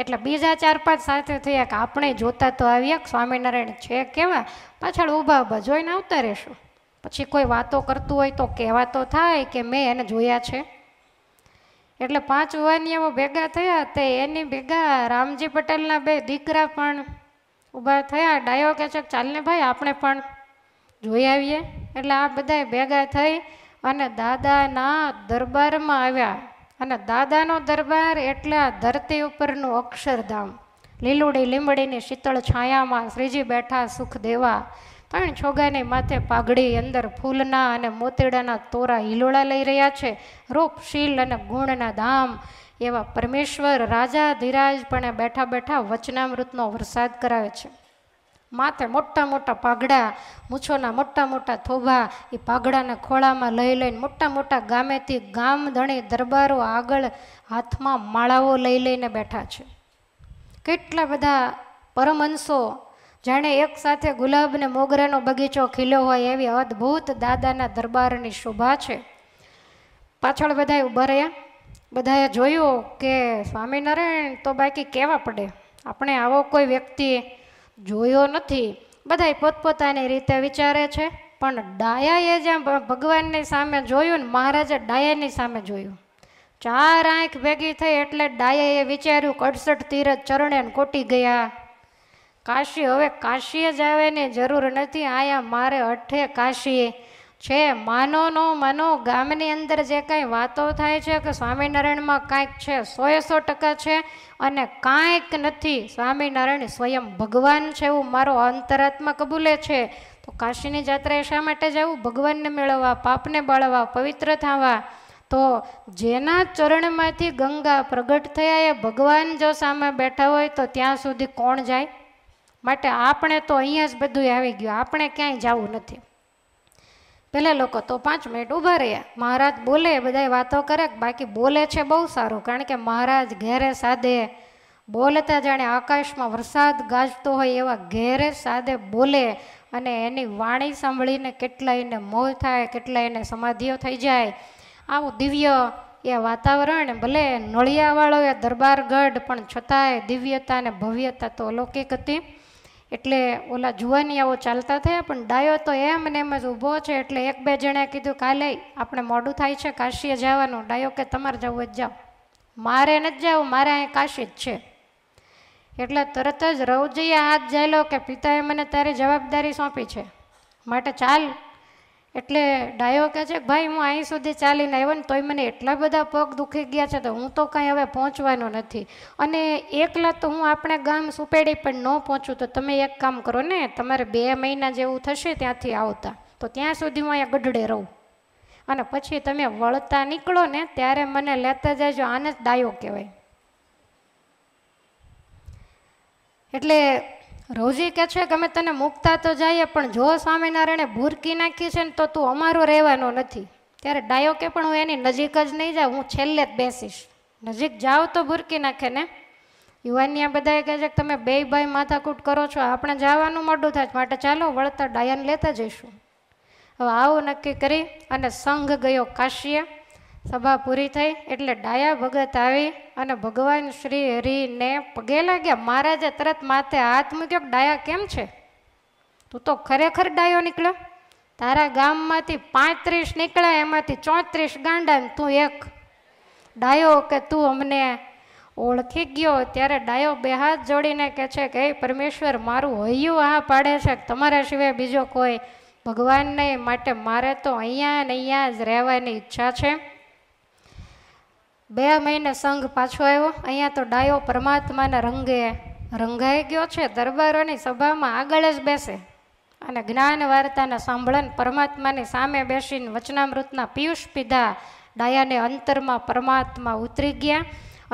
એટલે બીજા ચાર પાંચ સાથે થયા કે આપણે જોતા તો આવ્યા સ્વામિનારાયણ છે કેવા પાછળ ઊભા ઊભા જોઈને આવતા રહેશું પછી કોઈ વાતો કરતું હોય તો કહેવા તો થાય કે મેં એને જોયા છે એટલે પાંચ વાનિયાઓ ભેગા થયા તે એની ભેગા રામજી પટેલના બે દીકરા પણ ઊભા થયા ડાયો કહે છે ચાલને ભાઈ આપણે પણ જોઈ આવીએ એટલે આ બધા ભેગા થઈ અને દાદાના દરબારમાં આવ્યા અને દાદાનો દરબાર એટલે આ ધરતી ઉપરનું અક્ષરધામ લીલુડી લીંબડીની શીતળ છાયામાં શ્રીજી બેઠા સુખ દેવા પણ છોગાને માથે પાઘડી અંદર ફૂલના અને મોતીડાના તોરા હિલોળા લઈ રહ્યા છે રૂપશીલ અને ગુણના ધામ એવા પરમેશ્વર રાજા ધીરાજ પણ બેઠા બેઠા વચનામૃતનો વરસાદ કરાવે છે માથે મોટા મોટા પાઘડા મૂછોના મોટા મોટા થોભા એ પાઘડાના ખોળામાં લઈ લઈને મોટા મોટા ગામેથી ગામ ધણી દરબારો આગળ હાથમાં માળાઓ લઈ લઈને બેઠા છે કેટલા બધા પરમહંસો જાણે એક સાથે ગુલાબ ને મોગરાનો બગીચો ખીલ્યો હોય એવી અદ્ભુત દાદાના દરબારની શોભા છે પાછળ બધા ઊભા રહ્યા બધાએ જોયું કે સ્વામિનારાયણ તો બાકી કહેવા પડે આપણે આવો કોઈ વ્યક્તિ જોયો નથી બધાય પોતપોતાની રીતે વિચારે છે પણ ડાયાએ જ્યાં ભગવાનની સામે જોયું ને મહારાજે ડાયાની સામે જોયું ચાર આંખ ભેગી થઈ એટલે ડાયાએ વિચાર્યું કડસઠ તીરથ ચરણે કોટી ગયા કાશી હવે કાશીએ જ આવે આવવાની જરૂર નથી આયા મારે અઠે કાશીએ છે માનોનો માનો ગામની અંદર જે કાંઈ વાતો થાય છે કે સ્વામિનારાયણમાં કાંઈક છે સોએ સો ટકા છે અને કાંઈક નથી સ્વામિનારાયણ સ્વયં ભગવાન છે એવું મારો અંતરાત્મા કબૂલે છે તો કાશીની જાત્રાએ શા માટે જવું ભગવાનને મેળવવા પાપને બાળવા પવિત્ર થવા તો જેના ચરણમાંથી ગંગા પ્રગટ થયા એ ભગવાન જો સામે બેઠા હોય તો ત્યાં સુધી કોણ જાય માટે આપણે તો અહીંયા જ બધું આવી ગયું આપણે ક્યાંય જવું નથી પહેલાં લોકો તો પાંચ મિનિટ ઊભા રહ્યા મહારાજ બોલે બધાય વાતો કરે બાકી બોલે છે બહુ સારું કારણ કે મહારાજ ઘેરે સાદે બોલતા જાણે આકાશમાં વરસાદ ગાજતો હોય એવા ઘેરે સાદે બોલે અને એની વાણી સાંભળીને કેટલાયને મોહ થાય કેટલા એને સમાધિઓ થઈ જાય આવું દિવ્ય એ વાતાવરણ ભલે નળિયાવાળો એ દરબારગઢ પણ છતાંય દિવ્યતા અને ભવ્યતા તો અલૌકિક હતી એટલે ઓલા જુવાનિયાઓ ચાલતા થયા પણ ડાયો તો એમ ને એમ જ ઊભો છે એટલે એક બે જણે કીધું કાલે આપણે મોડું થાય છે કાશીએ જવાનું ડાયો કે તમારે જવું જ જાઓ મારે નથી જવું મારે અહીંયા કાશી જ છે એટલે તરત જ રવજીએ હાથ જાયલો કે પિતાએ મને તારી જવાબદારી સોંપી છે માટે ચાલ એટલે ડાયો કહે છે ભાઈ હું અહીં સુધી ચાલીને આવ્યો ને તોય મને એટલા બધા પગ દુખી ગયા છે તો હું તો કાંઈ હવે પહોંચવાનો નથી અને એકલા તો હું આપણે ગામ સુપેડી પણ ન પહોંચું તો તમે એક કામ કરો ને તમારે બે મહિના જેવું થશે ત્યાંથી આવતા તો ત્યાં સુધી હું અહીંયા ગઢડે રહું અને પછી તમે વળતા નીકળો ને ત્યારે મને લેતા જજો આને જ ડાયો કહેવાય એટલે રોજી કે છે કે અમે તને મૂકતા તો જાઈએ પણ જો સ્વામિનારાયણે ભૂરકી નાખી છે ને તો તું અમારો રહેવાનો નથી ત્યારે ડાયો કે પણ હું એની નજીક જ નહીં જાઉં હું છેલ્લે જ બેસીશ નજીક જાઓ તો ભૂરકી નાખે ને આ બધાએ કહે છે કે તમે બે ભાઈ માથાકૂટ કરો છો આપણે જવાનું મોડું થાય માટે ચાલો વળતા ડાયાને લેતા જઈશું હવે આવું નક્કી કરી અને સંઘ ગયો કાશ્ય સભા પૂરી થઈ એટલે ડાયા ભગત આવી અને ભગવાન શ્રી હરિને પગે લાગ્યા મહારાજે તરત માથે હાથ મૂક્યો ડાયા કેમ છે તું તો ખરેખર ડાયો નીકળ્યો તારા ગામમાંથી પાંત્રીસ નીકળ્યા એમાંથી ચોત્રીસ ગાંડા ને તું એક ડાયો કે તું અમને ઓળખી ગયો ત્યારે ડાયો બે હાથ જોડીને કહે છે કે પરમેશ્વર મારું હૈયું આ પાડે છે તમારા સિવાય બીજો કોઈ ભગવાનને માટે મારે તો અહીંયા ને અહીંયા જ રહેવાની ઈચ્છા છે બે મહિને સંઘ પાછો આવ્યો અહીંયા તો ડાયો પરમાત્માના રંગે રંગાઈ ગયો છે દરબારોની સભામાં આગળ જ બેસે અને જ્ઞાન વાર્તાના સાંભળન પરમાત્માની સામે બેસીને વચનામૃતના પિયુષ પીધા ડાયાને અંતરમાં પરમાત્મા ઉતરી ગયા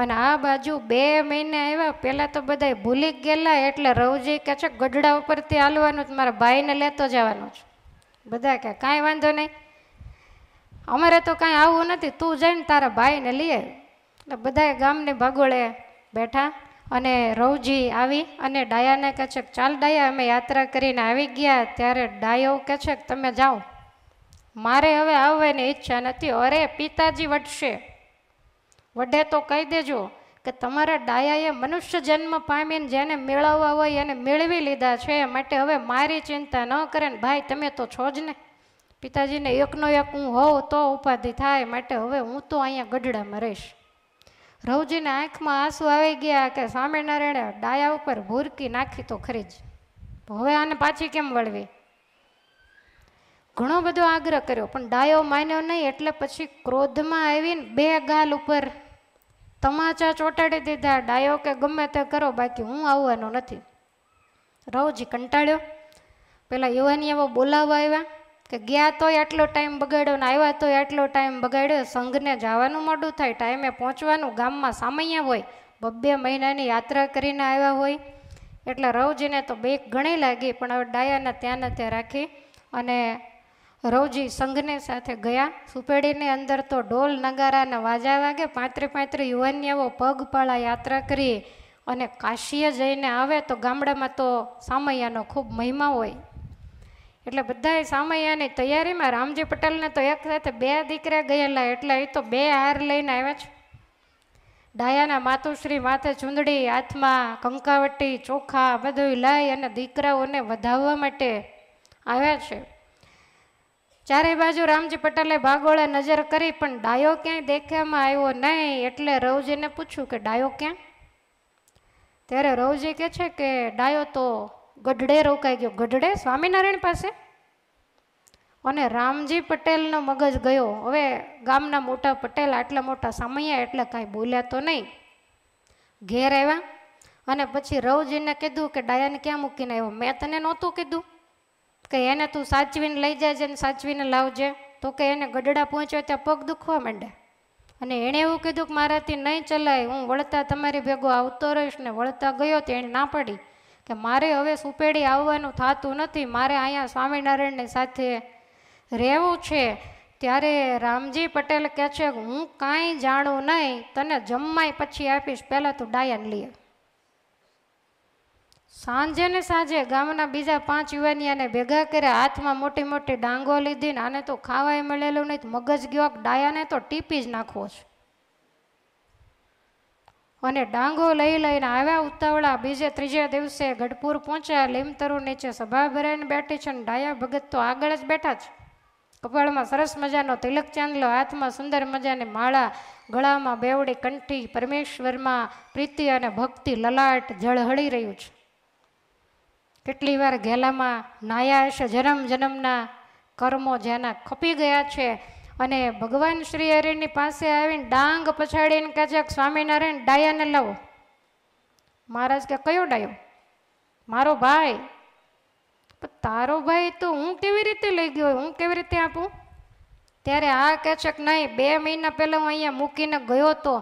અને આ બાજુ બે મહિને આવ્યા પહેલાં તો બધા ભૂલી ગયેલા એટલે રવજી કે છે ગઢડા ઉપરથી હાલવાનું જ મારા ભાઈને લેતો જવાનું છે બધા કે કાંઈ વાંધો નહીં અમારે તો કાંઈ આવું નથી તું જઈને તારા ભાઈને લઈએ એટલે બધાએ ગામને ભાગોળે બેઠા અને રવજી આવી અને ડાયાને કહે છે ચાલ ડાયા અમે યાત્રા કરીને આવી ગયા ત્યારે ડાયો કહે છે કે તમે જાઓ મારે હવે આવવાની ઈચ્છા નથી અરે પિતાજી વટશે વઢે તો કહી દેજો કે તમારા ડાયાએ મનુષ્ય જન્મ પામીને જેને મેળવવા હોય એને મેળવી લીધા છે માટે હવે મારી ચિંતા ન કરે ને ભાઈ તમે તો છો જ ને પિતાજીને એકનો એક હું હોઉં તો ઉપાધિ થાય માટે હવે હું તો અહીંયા ગઢડામાં રહીશ રવજીને આંખમાં આંસુ આવી ગયા કે સ્વામિનારાયણે ડાયા ઉપર ભૂરકી નાખી તો ખરી જ હવે આને પાછી કેમ વળવી ઘણો બધો આગ્રહ કર્યો પણ ડાયો માન્યો નહીં એટલે પછી ક્રોધમાં આવીને બે ગાલ ઉપર તમાચા ચોંટાડી દીધા ડાયો કે ગમે તે કરો બાકી હું આવવાનો નથી રવજી કંટાળ્યો પેલા યુવાની એવો બોલાવવા આવ્યા કે ગયા તોય આટલો ટાઈમ બગાડ્યો ને આવ્યા તોય આટલો ટાઈમ બગાડ્યો સંઘને જવાનું મોડું થાય ટાઈમે પહોંચવાનું ગામમાં સામૈયા હોય બબ્બે મહિનાની યાત્રા કરીને આવ્યા હોય એટલે રવજીને તો બેક ઘણી લાગી પણ હવે ડાયાના ત્યાંના ત્યાં રાખી અને રવજી સંઘની સાથે ગયા સુપેડીની અંદર તો ઢોલ નગારાના વાજા વાગે પાંત્રી પાંત્રી યુવાન્યાઓ પગપાળા યાત્રા કરી અને કાશીએ જઈને આવે તો ગામડામાં તો સામૈયાનો ખૂબ મહિમા હોય એટલે બધાએ સામૈયાની તૈયારીમાં રામજી પટેલને તો એક સાથે બે દીકરા ગયેલા એટલે એ તો બે હાર લઈને આવ્યા છે ડાયાના માતુશ્રી માથે ચૂંદડી હાથમાં કંકાવટી ચોખા બધું લઈ અને દીકરાઓને વધાવવા માટે આવ્યા છે ચારે બાજુ રામજી પટેલે ભાગોળે નજર કરી પણ ડાયો ક્યાંય દેખામાં આવ્યો નહીં એટલે રવજીને પૂછ્યું કે ડાયો ક્યાં ત્યારે રવજી કે છે કે ડાયો તો ગઢડે રોકાઈ ગયો ગઢડે સ્વામિનારાયણ પાસે અને રામજી પટેલનો મગજ ગયો હવે ગામના મોટા પટેલ આટલા મોટા સમયા એટલે કાંઈ બોલ્યા તો નહીં ઘેર આવ્યા અને પછી રવજીને કીધું કે ડાયાને ક્યાં મૂકીને આવ્યો મેં તને નહોતું કીધું કે એને તું સાચવીને લઈ જાજે ને સાચવીને લાવજે તો કે એને ગઢડા પહોંચ્યો ત્યાં પગ દુખવા માંડે અને એણે એવું કીધું કે મારાથી નહીં ચલાય હું વળતા તમારી ભેગો આવતો રહીશ ને વળતા ગયો તો એણે ના પાડી કે મારે હવે સુપેડી આવવાનું થતું નથી મારે અહીંયા સ્વામિનારાયણની સાથે રહેવું છે ત્યારે રામજી પટેલ કહે છે કે હું કાંઈ જાણું નહીં તને જમવાય પછી આપીશ પહેલાં તું ડાયન લે સાંજે ને સાંજે ગામના બીજા પાંચ યુવાનિયાને ભેગા કર્યા હાથમાં મોટી મોટી ડાંગો લીધી ને આને તો ખાવાય મળેલું નહીં મગજ ગયો ડાયાને તો ટીપી જ નાખવો છે અને ડાંગો લઈ લઈને આવ્યા ઉતાવળા બીજે ત્રીજે દિવસે ગઢપુર પહોંચ્યા લીમતરુ નીચે સભા ભરાઈને બેઠી છે અને ડાયા ભગત તો આગળ જ બેઠા છે કપાળમાં સરસ મજાનો તિલક ચાંદલો હાથમાં સુંદર મજાની માળા ગળામાં બેવડી કંઠી પરમેશ્વરમાં પ્રીતિ અને ભક્તિ લલાટ જળહળી રહ્યું છે કેટલી વાર ઘેલામાં નાયા હશે જન્મ જન્મના કર્મો જેના ખપી ગયા છે અને ભગવાન શ્રી હરિની પાસે આવીને ડાંગ પછાડીને કહે છે સ્વામિનારાયણ ડાયાને લાવો મહારાજ કે કયો ડાયો મારો ભાઈ તારો ભાઈ તો હું કેવી રીતે લઈ ગયો હું કેવી રીતે આપું ત્યારે આ કહે છે કે નહીં બે મહિના પહેલાં હું અહીંયા મૂકીને ગયો હતો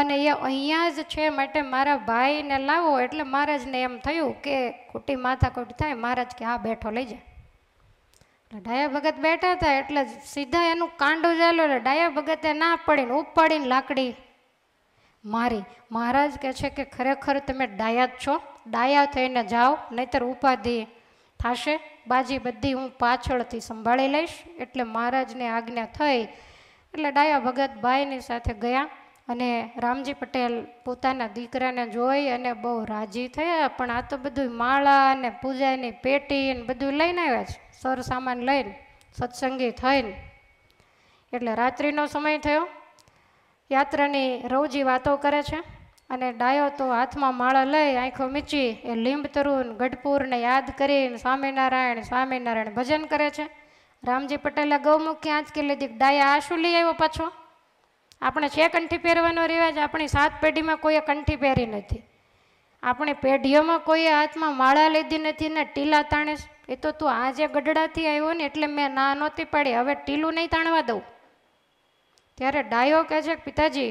અને એ અહીંયા જ છે માટે મારા ભાઈને લાવો એટલે મહારાજને એમ થયું કે ખોટી માથાકૂટ થાય મહારાજ કે હા બેઠો લઈ જાય ડાયા ભગત બેઠા હતા એટલે સીધા એનું કાંડું ચાલ્યું એટલે ડાયા ભગતે ના પડીને ઉપાડીને લાકડી મારી મહારાજ કહે છે કે ખરેખર તમે ડાયા જ છો ડાયા થઈને જાઓ નહીતર ઉપાધિ થશે બાજી બધી હું પાછળથી સંભાળી લઈશ એટલે મહારાજને આજ્ઞા થઈ એટલે ડાયા ભગત ભાઈની સાથે ગયા અને રામજી પટેલ પોતાના દીકરાને જોઈ અને બહુ રાજી થયા પણ આ તો બધું માળા અને પૂજાની પેટી ને બધું લઈને આવ્યા છે સર સામાન લઈને સત્સંગી થઈને એટલે રાત્રિનો સમય થયો યાત્રાની રવજી વાતો કરે છે અને ડાયો તો હાથમાં માળા લઈ આંખો મીચી એ લીંબ લીંબતરુન ગઢપુરને યાદ કરીને સ્વામિનારાયણ સ્વામિનારાયણ ભજન કરે છે રામજી પટેલે ગૌમુખી આંચકી લીધી ડાયા આ લઈ આવ્યો પાછો આપણે છે કંઠી પહેરવાનો રિવાજ આપણી સાત પેઢીમાં કોઈએ કંઠી પહેરી નથી આપણે પેઢીઓમાં કોઈએ હાથમાં માળા લીધી નથી ને ટીલા તાણે એ તો તું આજે ગઢડાથી આવ્યો ને એટલે મેં ના નહોતી પાડી હવે ટીલું નહીં તાણવા દઉં ત્યારે ડાયો કહે છે પિતાજી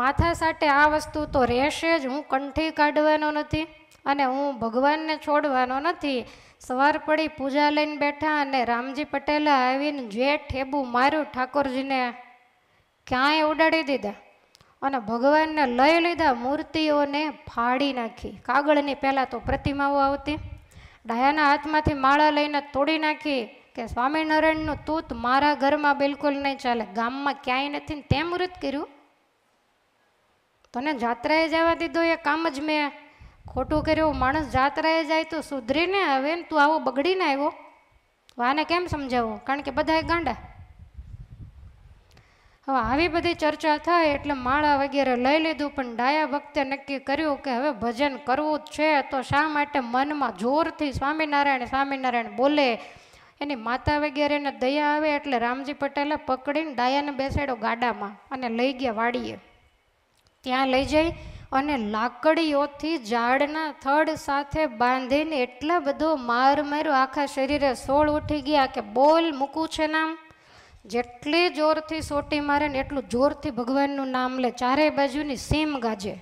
માથા સાટે આ વસ્તુ તો રહેશે જ હું કંઠી કાઢવાનો નથી અને હું ભગવાનને છોડવાનો નથી સવાર પડી પૂજા લઈને બેઠા અને રામજી પટેલે આવીને જે ઠેબું માર્યું ઠાકોરજીને ક્યાંય ઉડાડી દીધા અને ભગવાનને લઈ લીધા મૂર્તિઓને ફાડી નાખી કાગળની પહેલાં તો પ્રતિમાઓ આવતી ડાયાના હાથમાંથી માળા લઈને તોડી નાખી કે સ્વામિનારાયણનું તૂત મારા ઘરમાં બિલકુલ નહીં ચાલે ગામમાં ક્યાંય નથી ને તેમ વ્રત કર્યું તને જાત્રાએ જવા દીધો એ કામ જ મેં ખોટું કર્યું માણસ જાત્રાએ જાય તો સુધરીને હવે ને તું આવો બગડીને આવ્યો વાને કેમ સમજાવો કારણ કે બધા ગાંડા હવે આવી બધી ચર્ચા થાય એટલે માળા વગેરે લઈ લીધું પણ ડાયા ભક્તે નક્કી કર્યું કે હવે ભજન કરવું જ છે તો શા માટે મનમાં જોરથી સ્વામિનારાયણ સ્વામિનારાયણ બોલે એની માતા વગેરેને દયા આવે એટલે રામજી પટેલે પકડીને ડાયાને બેસાડ્યો ગાડામાં અને લઈ ગયા વાડીએ ત્યાં લઈ જઈ અને લાકડીઓથી ઝાડના થડ સાથે બાંધીને એટલા બધો માર માર્યો આખા શરીરે સોળ ઉઠી ગયા કે બોલ મૂકું છે નામ જેટલી જોરથી સોટી મારે ને એટલું જોરથી ભગવાનનું નામ લે ચારેય બાજુની સેમ ગાજે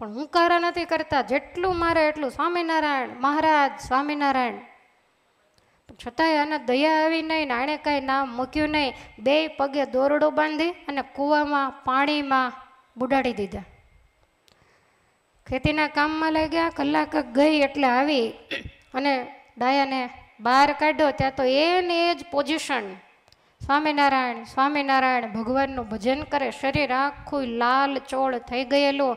પણ હું કારા નથી કરતા જેટલું મારે એટલું સ્વામિનારાયણ મહારાજ સ્વામિનારાયણ છતાંય આને દયા આવી નહીં ને આણે કાંઈ નામ મૂક્યું નહીં બે પગે દોરડો બાંધી અને કૂવામાં પાણીમાં બુડાડી દીધા ખેતીના કામમાં લઈ ગયા કલાક ગઈ એટલે આવી અને ડાયાને બહાર કાઢ્યો ત્યાં તો એને એ જ પોઝિશન સ્વામિનારાયણ સ્વામિનારાયણ ભગવાનનું ભજન કરે શરીર આખું લાલ ચોળ થઈ ગયેલું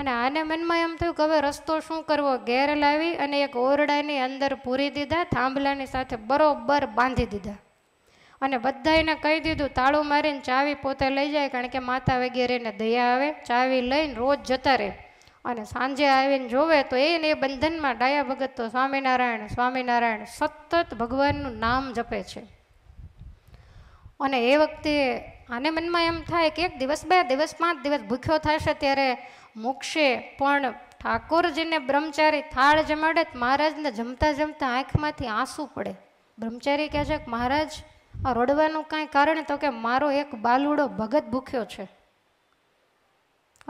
અને આને મનમાં એમ થયું કે હવે રસ્તો શું કરવો ઘેર લાવી અને એક ઓરડાની અંદર પૂરી દીધા થાંભલાની સાથે બરોબર બાંધી દીધા અને બધાને કહી દીધું તાળું મારીને ચાવી પોતે લઈ જાય કારણ કે માતા વગેરેને દયા આવે ચાવી લઈને રોજ જતા રહે અને સાંજે આવીને જોવે તો એને એ બંધનમાં ડાયા ભગત તો સ્વામિનારાયણ સ્વામિનારાયણ સતત ભગવાનનું નામ જપે છે અને એ વખતે આને મનમાં એમ થાય કે એક દિવસ બે દિવસ પાંચ દિવસ ભૂખ્યો થશે ત્યારે મૂકશે પણ ઠાકોરજીને બ્રહ્મચારી થાળ જમાડે મહારાજને જમતા જમતા આંખમાંથી આંસુ પડે બ્રહ્મચારી કહે છે કે મહારાજ આ રડવાનું કાંઈ કારણ તો કે મારો એક બાલુડો ભગત ભૂખ્યો છે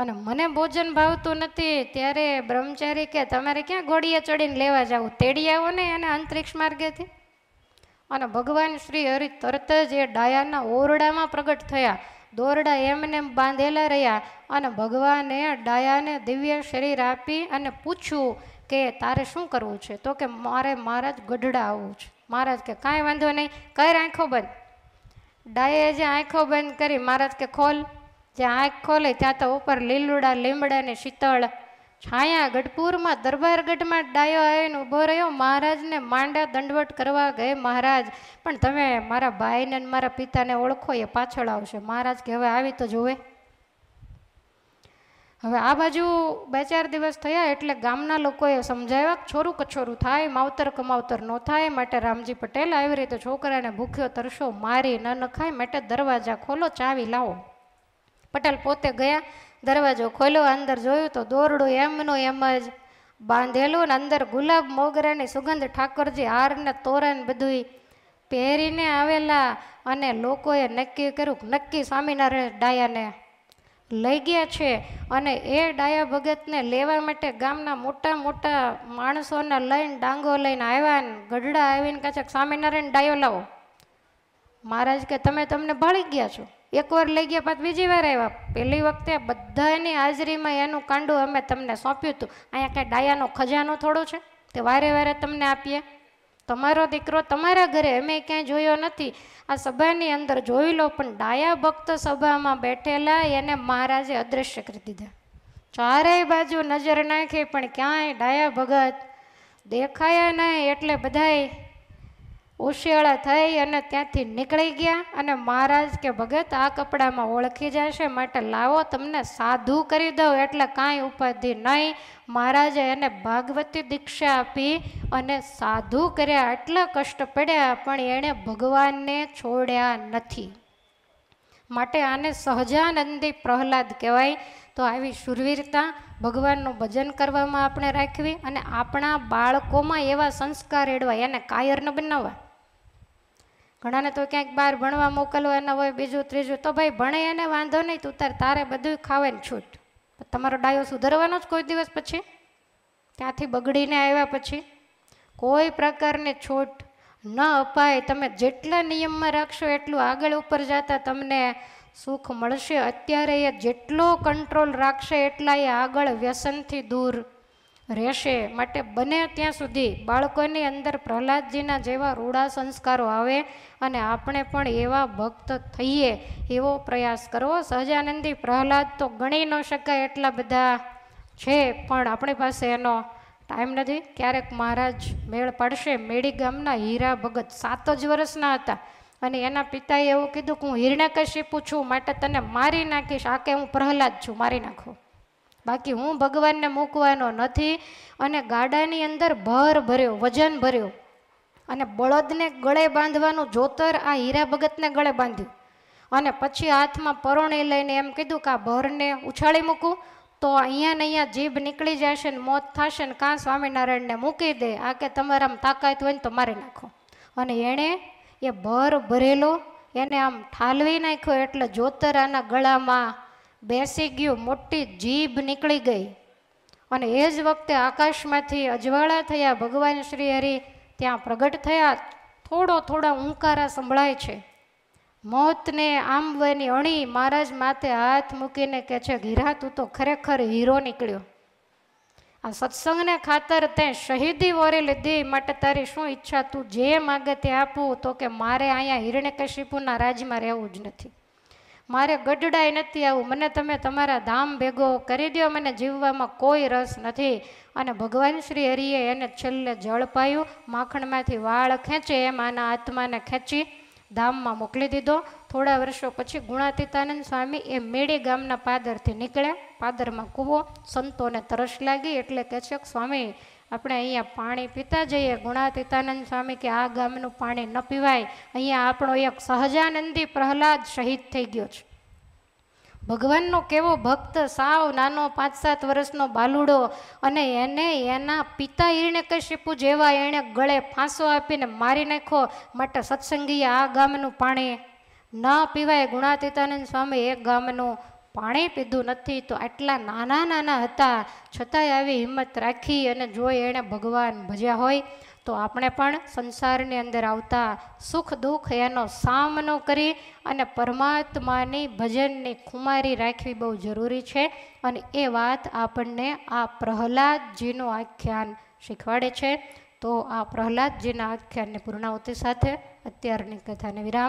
અને મને ભોજન ભાવતું નથી ત્યારે બ્રહ્મચારી કે તમારે ક્યાં ઘોડીએ ચડીને લેવા જાવ તેડી આવો ને અને અંતરિક્ષ માર્ગેથી અને ભગવાન શ્રી હરિ તરત જ એ ડાયાના ઓરડામાં પ્રગટ થયા દોરડા એમને બાંધેલા રહ્યા અને ભગવાને ડાયાને દિવ્ય શરીર આપી અને પૂછ્યું કે તારે શું કરવું છે તો કે મારે મહારાજ ગઢડા આવવું છે મહારાજ કે કાંઈ વાંધો નહીં કઈ આંખો બંધ ડાયે જે આંખો બંધ કરી મહારાજ કે ખોલ જે આંખ ખોલે ત્યાં તો ઉપર લીલુડા લીમડા ને શીતળ છાયા ગઢપુરમાં દરબારગઢમાં ડાયો આવીને ઊભો રહ્યો મહારાજને માંડા દંડવટ કરવા ગયે મહારાજ પણ તમે મારા ભાઈને મારા પિતાને ઓળખો એ પાછળ આવશે મહારાજ કે હવે આવી તો જુએ હવે આ બાજુ બે ચાર દિવસ થયા એટલે ગામના લોકોએ સમજાવ્યા છોરું કછોરું થાય માવતર કમાવતર ન થાય માટે રામજી પટેલ આવી રીતે છોકરાને ભૂખ્યો તરશો મારી ન નખાય માટે દરવાજા ખોલો ચાવી લાવો પટેલ પોતે ગયા દરવાજો ખોલ્યો અંદર જોયું તો દોરડું એમનું એમ જ બાંધેલું ને અંદર ગુલાબ મોગરાની સુગંધ ઠાકોરજી હારને ને તોરણ બધું પહેરીને આવેલા અને લોકોએ નક્કી કર્યું નક્કી સ્વામિનારાયણ ડાયાને લઈ ગયા છે અને એ ડાયા ભગતને લેવા માટે ગામના મોટા મોટા માણસોને લઈને ડાંગો લઈને આવ્યા ને ગઢડા આવીને કહે છે સ્વામિનારાયણ ડાયો લાવો મહારાજ કે તમે તમને ભાળી ગયા છો એકવાર લઈ ગયા બાદ બીજી વાર આવ્યા પહેલી વખતે બધાની હાજરીમાં એનું કાંડું અમે તમને સોંપ્યું હતું અહીંયા કાંઈ ડાયાનો ખજાનો થોડો છે તે વારે વારે તમને આપીએ તમારો દીકરો તમારા ઘરે અમે ક્યાંય જોયો નથી આ સભાની અંદર જોઈ લો પણ ડાયા ભક્ત સભામાં બેઠેલા એને મહારાજે અદ્રશ્ય કરી દીધા ચારેય બાજુ નજર નાખી પણ ક્યાંય ડાયા ભગત દેખાયા નહીં એટલે બધાય ઉશિયાળા થઈ અને ત્યાંથી નીકળી ગયા અને મહારાજ કે ભગત આ કપડામાં ઓળખી જશે માટે લાવો તમને સાધુ કરી દઉં એટલે કાંઈ ઉપાધિ નહીં મહારાજે એને ભાગવતી દીક્ષા આપી અને સાધુ કર્યા એટલા કષ્ટ પડ્યા પણ એણે ભગવાનને છોડ્યા નથી માટે આને સહજાનંદી પ્રહલાદ કહેવાય તો આવી સુરવીરતા ભગવાનનું ભજન કરવામાં આપણે રાખવી અને આપણા બાળકોમાં એવા સંસ્કાર એડવા એને કાયર ન બનાવવા ઘણાને તો ક્યાંક બહાર ભણવા મોકલવાના હોય બીજું ત્રીજું તો ભાઈ ભણે એને વાંધો નહીં તું તાર તારે બધું ખાવે ને છૂટ તમારો ડાયો સુધરવાનો જ કોઈ દિવસ પછી ત્યાંથી બગડીને આવ્યા પછી કોઈ પ્રકારની છૂટ ન અપાય તમે જેટલા નિયમમાં રાખશો એટલું આગળ ઉપર જતા તમને સુખ મળશે અત્યારે એ જેટલો કંટ્રોલ રાખશે એટલા એ આગળ વ્યસનથી દૂર રહેશે માટે બને ત્યાં સુધી બાળકોની અંદર પ્રહલાદજીના જેવા રૂડા સંસ્કારો આવે અને આપણે પણ એવા ભક્ત થઈએ એવો પ્રયાસ કરવો સહજાનંદી પ્રહલાદ તો ગણી ન શકાય એટલા બધા છે પણ આપણી પાસે એનો ટાઈમ નથી ક્યારેક મહારાજ મેળ પડશે મેળી ગામના હીરા ભગત સાત જ વર્ષના હતા અને એના પિતાએ એવું કીધું કે હું હિરણ્યકશિપુ પૂછું માટે તને મારી નાખીશ આ કે હું પ્રહલાદ છું મારી નાખું બાકી હું ભગવાનને મૂકવાનો નથી અને ગાડાની અંદર ભર ભર્યો વજન ભર્યો અને બળદને ગળે બાંધવાનું જોતર આ હીરા ભગતને ગળે બાંધ્યું અને પછી હાથમાં પરોણી લઈને એમ કીધું કે આ ભરને ઉછાળી મૂકું તો અહીંયા ને અહીંયા જીભ નીકળી જશે ને મોત થશે ને કાં સ્વામિનારાયણને મૂકી દે આ કે તમારે આમ તાકાત હોય ને તો મારી નાખો અને એણે એ ભર ભરેલો એને આમ ઠાલવી નાખ્યો એટલે જોતર આના ગળામાં બેસી ગયું મોટી જીભ નીકળી ગઈ અને એ જ વખતે આકાશમાંથી અજવાળા થયા ભગવાન શ્રી હરિ ત્યાં પ્રગટ થયા થોડો થોડા ઊંકારા સંભળાય છે મોતને આમ આંબવાની અણી મહારાજ માથે હાથ મૂકીને કહે છે ઘીરા તું તો ખરેખર હીરો નીકળ્યો આ સત્સંગને ખાતર તે શહીદી વરી લીધી માટે તારી શું ઈચ્છા તું જે માગે તે આપું તો કે મારે અહીંયા હિરણ્યકશિપુના રાજમાં રહેવું જ નથી મારે ગઢડાય નથી આવું મને તમે તમારા ધામ ભેગો કરી દો મને જીવવામાં કોઈ રસ નથી અને ભગવાન શ્રી હરિએ એને છેલ્લે જળ પાયું માખણમાંથી વાળ ખેંચે એમ આના આત્માને ખેંચી ધામમાં મોકલી દીધો થોડા વર્ષો પછી ગુણાતીતાનંદ સ્વામી એ મેળી ગામના પાદરથી નીકળ્યા પાદરમાં કૂવો સંતોને તરસ લાગી એટલે કે છે સ્વામી આપણે અહીંયા પાણી પીતા જઈએ ગુણાતીતાનંદ સ્વામી કે આ ગામનું પાણી ન પીવાય અહીંયા આપણો એક સહજાનંદી પ્રહલાદ શહીદ થઈ ગયો છે ભગવાનનો કેવો ભક્ત સાવ નાનો પાંચ સાત વર્ષનો બાલુડો અને એને એના પિતા હિરણ્યકશિપુ જેવા એણે ગળે ફાંસો આપીને મારી નાખ્યો માટે સત્સંગીએ આ ગામનું પાણી ન પીવાય ગુણાતીતાનંદ સ્વામી એક ગામનું પાણી પીધું નથી તો આટલા નાના નાના હતા છતાંય આવી હિંમત રાખી અને જો એણે ભગવાન ભજ્યા હોય તો આપણે પણ સંસારની અંદર આવતા સુખ દુઃખ એનો સામનો કરી અને પરમાત્માની ભજનની ખુમારી રાખવી બહુ જરૂરી છે અને એ વાત આપણને આ પ્રહલાદજીનું આખ્યાન શીખવાડે છે તો આ પ્રહલાદજીના આખ્યાનની પૂર્ણાહુતિ સાથે અત્યારની કથાને વિરામ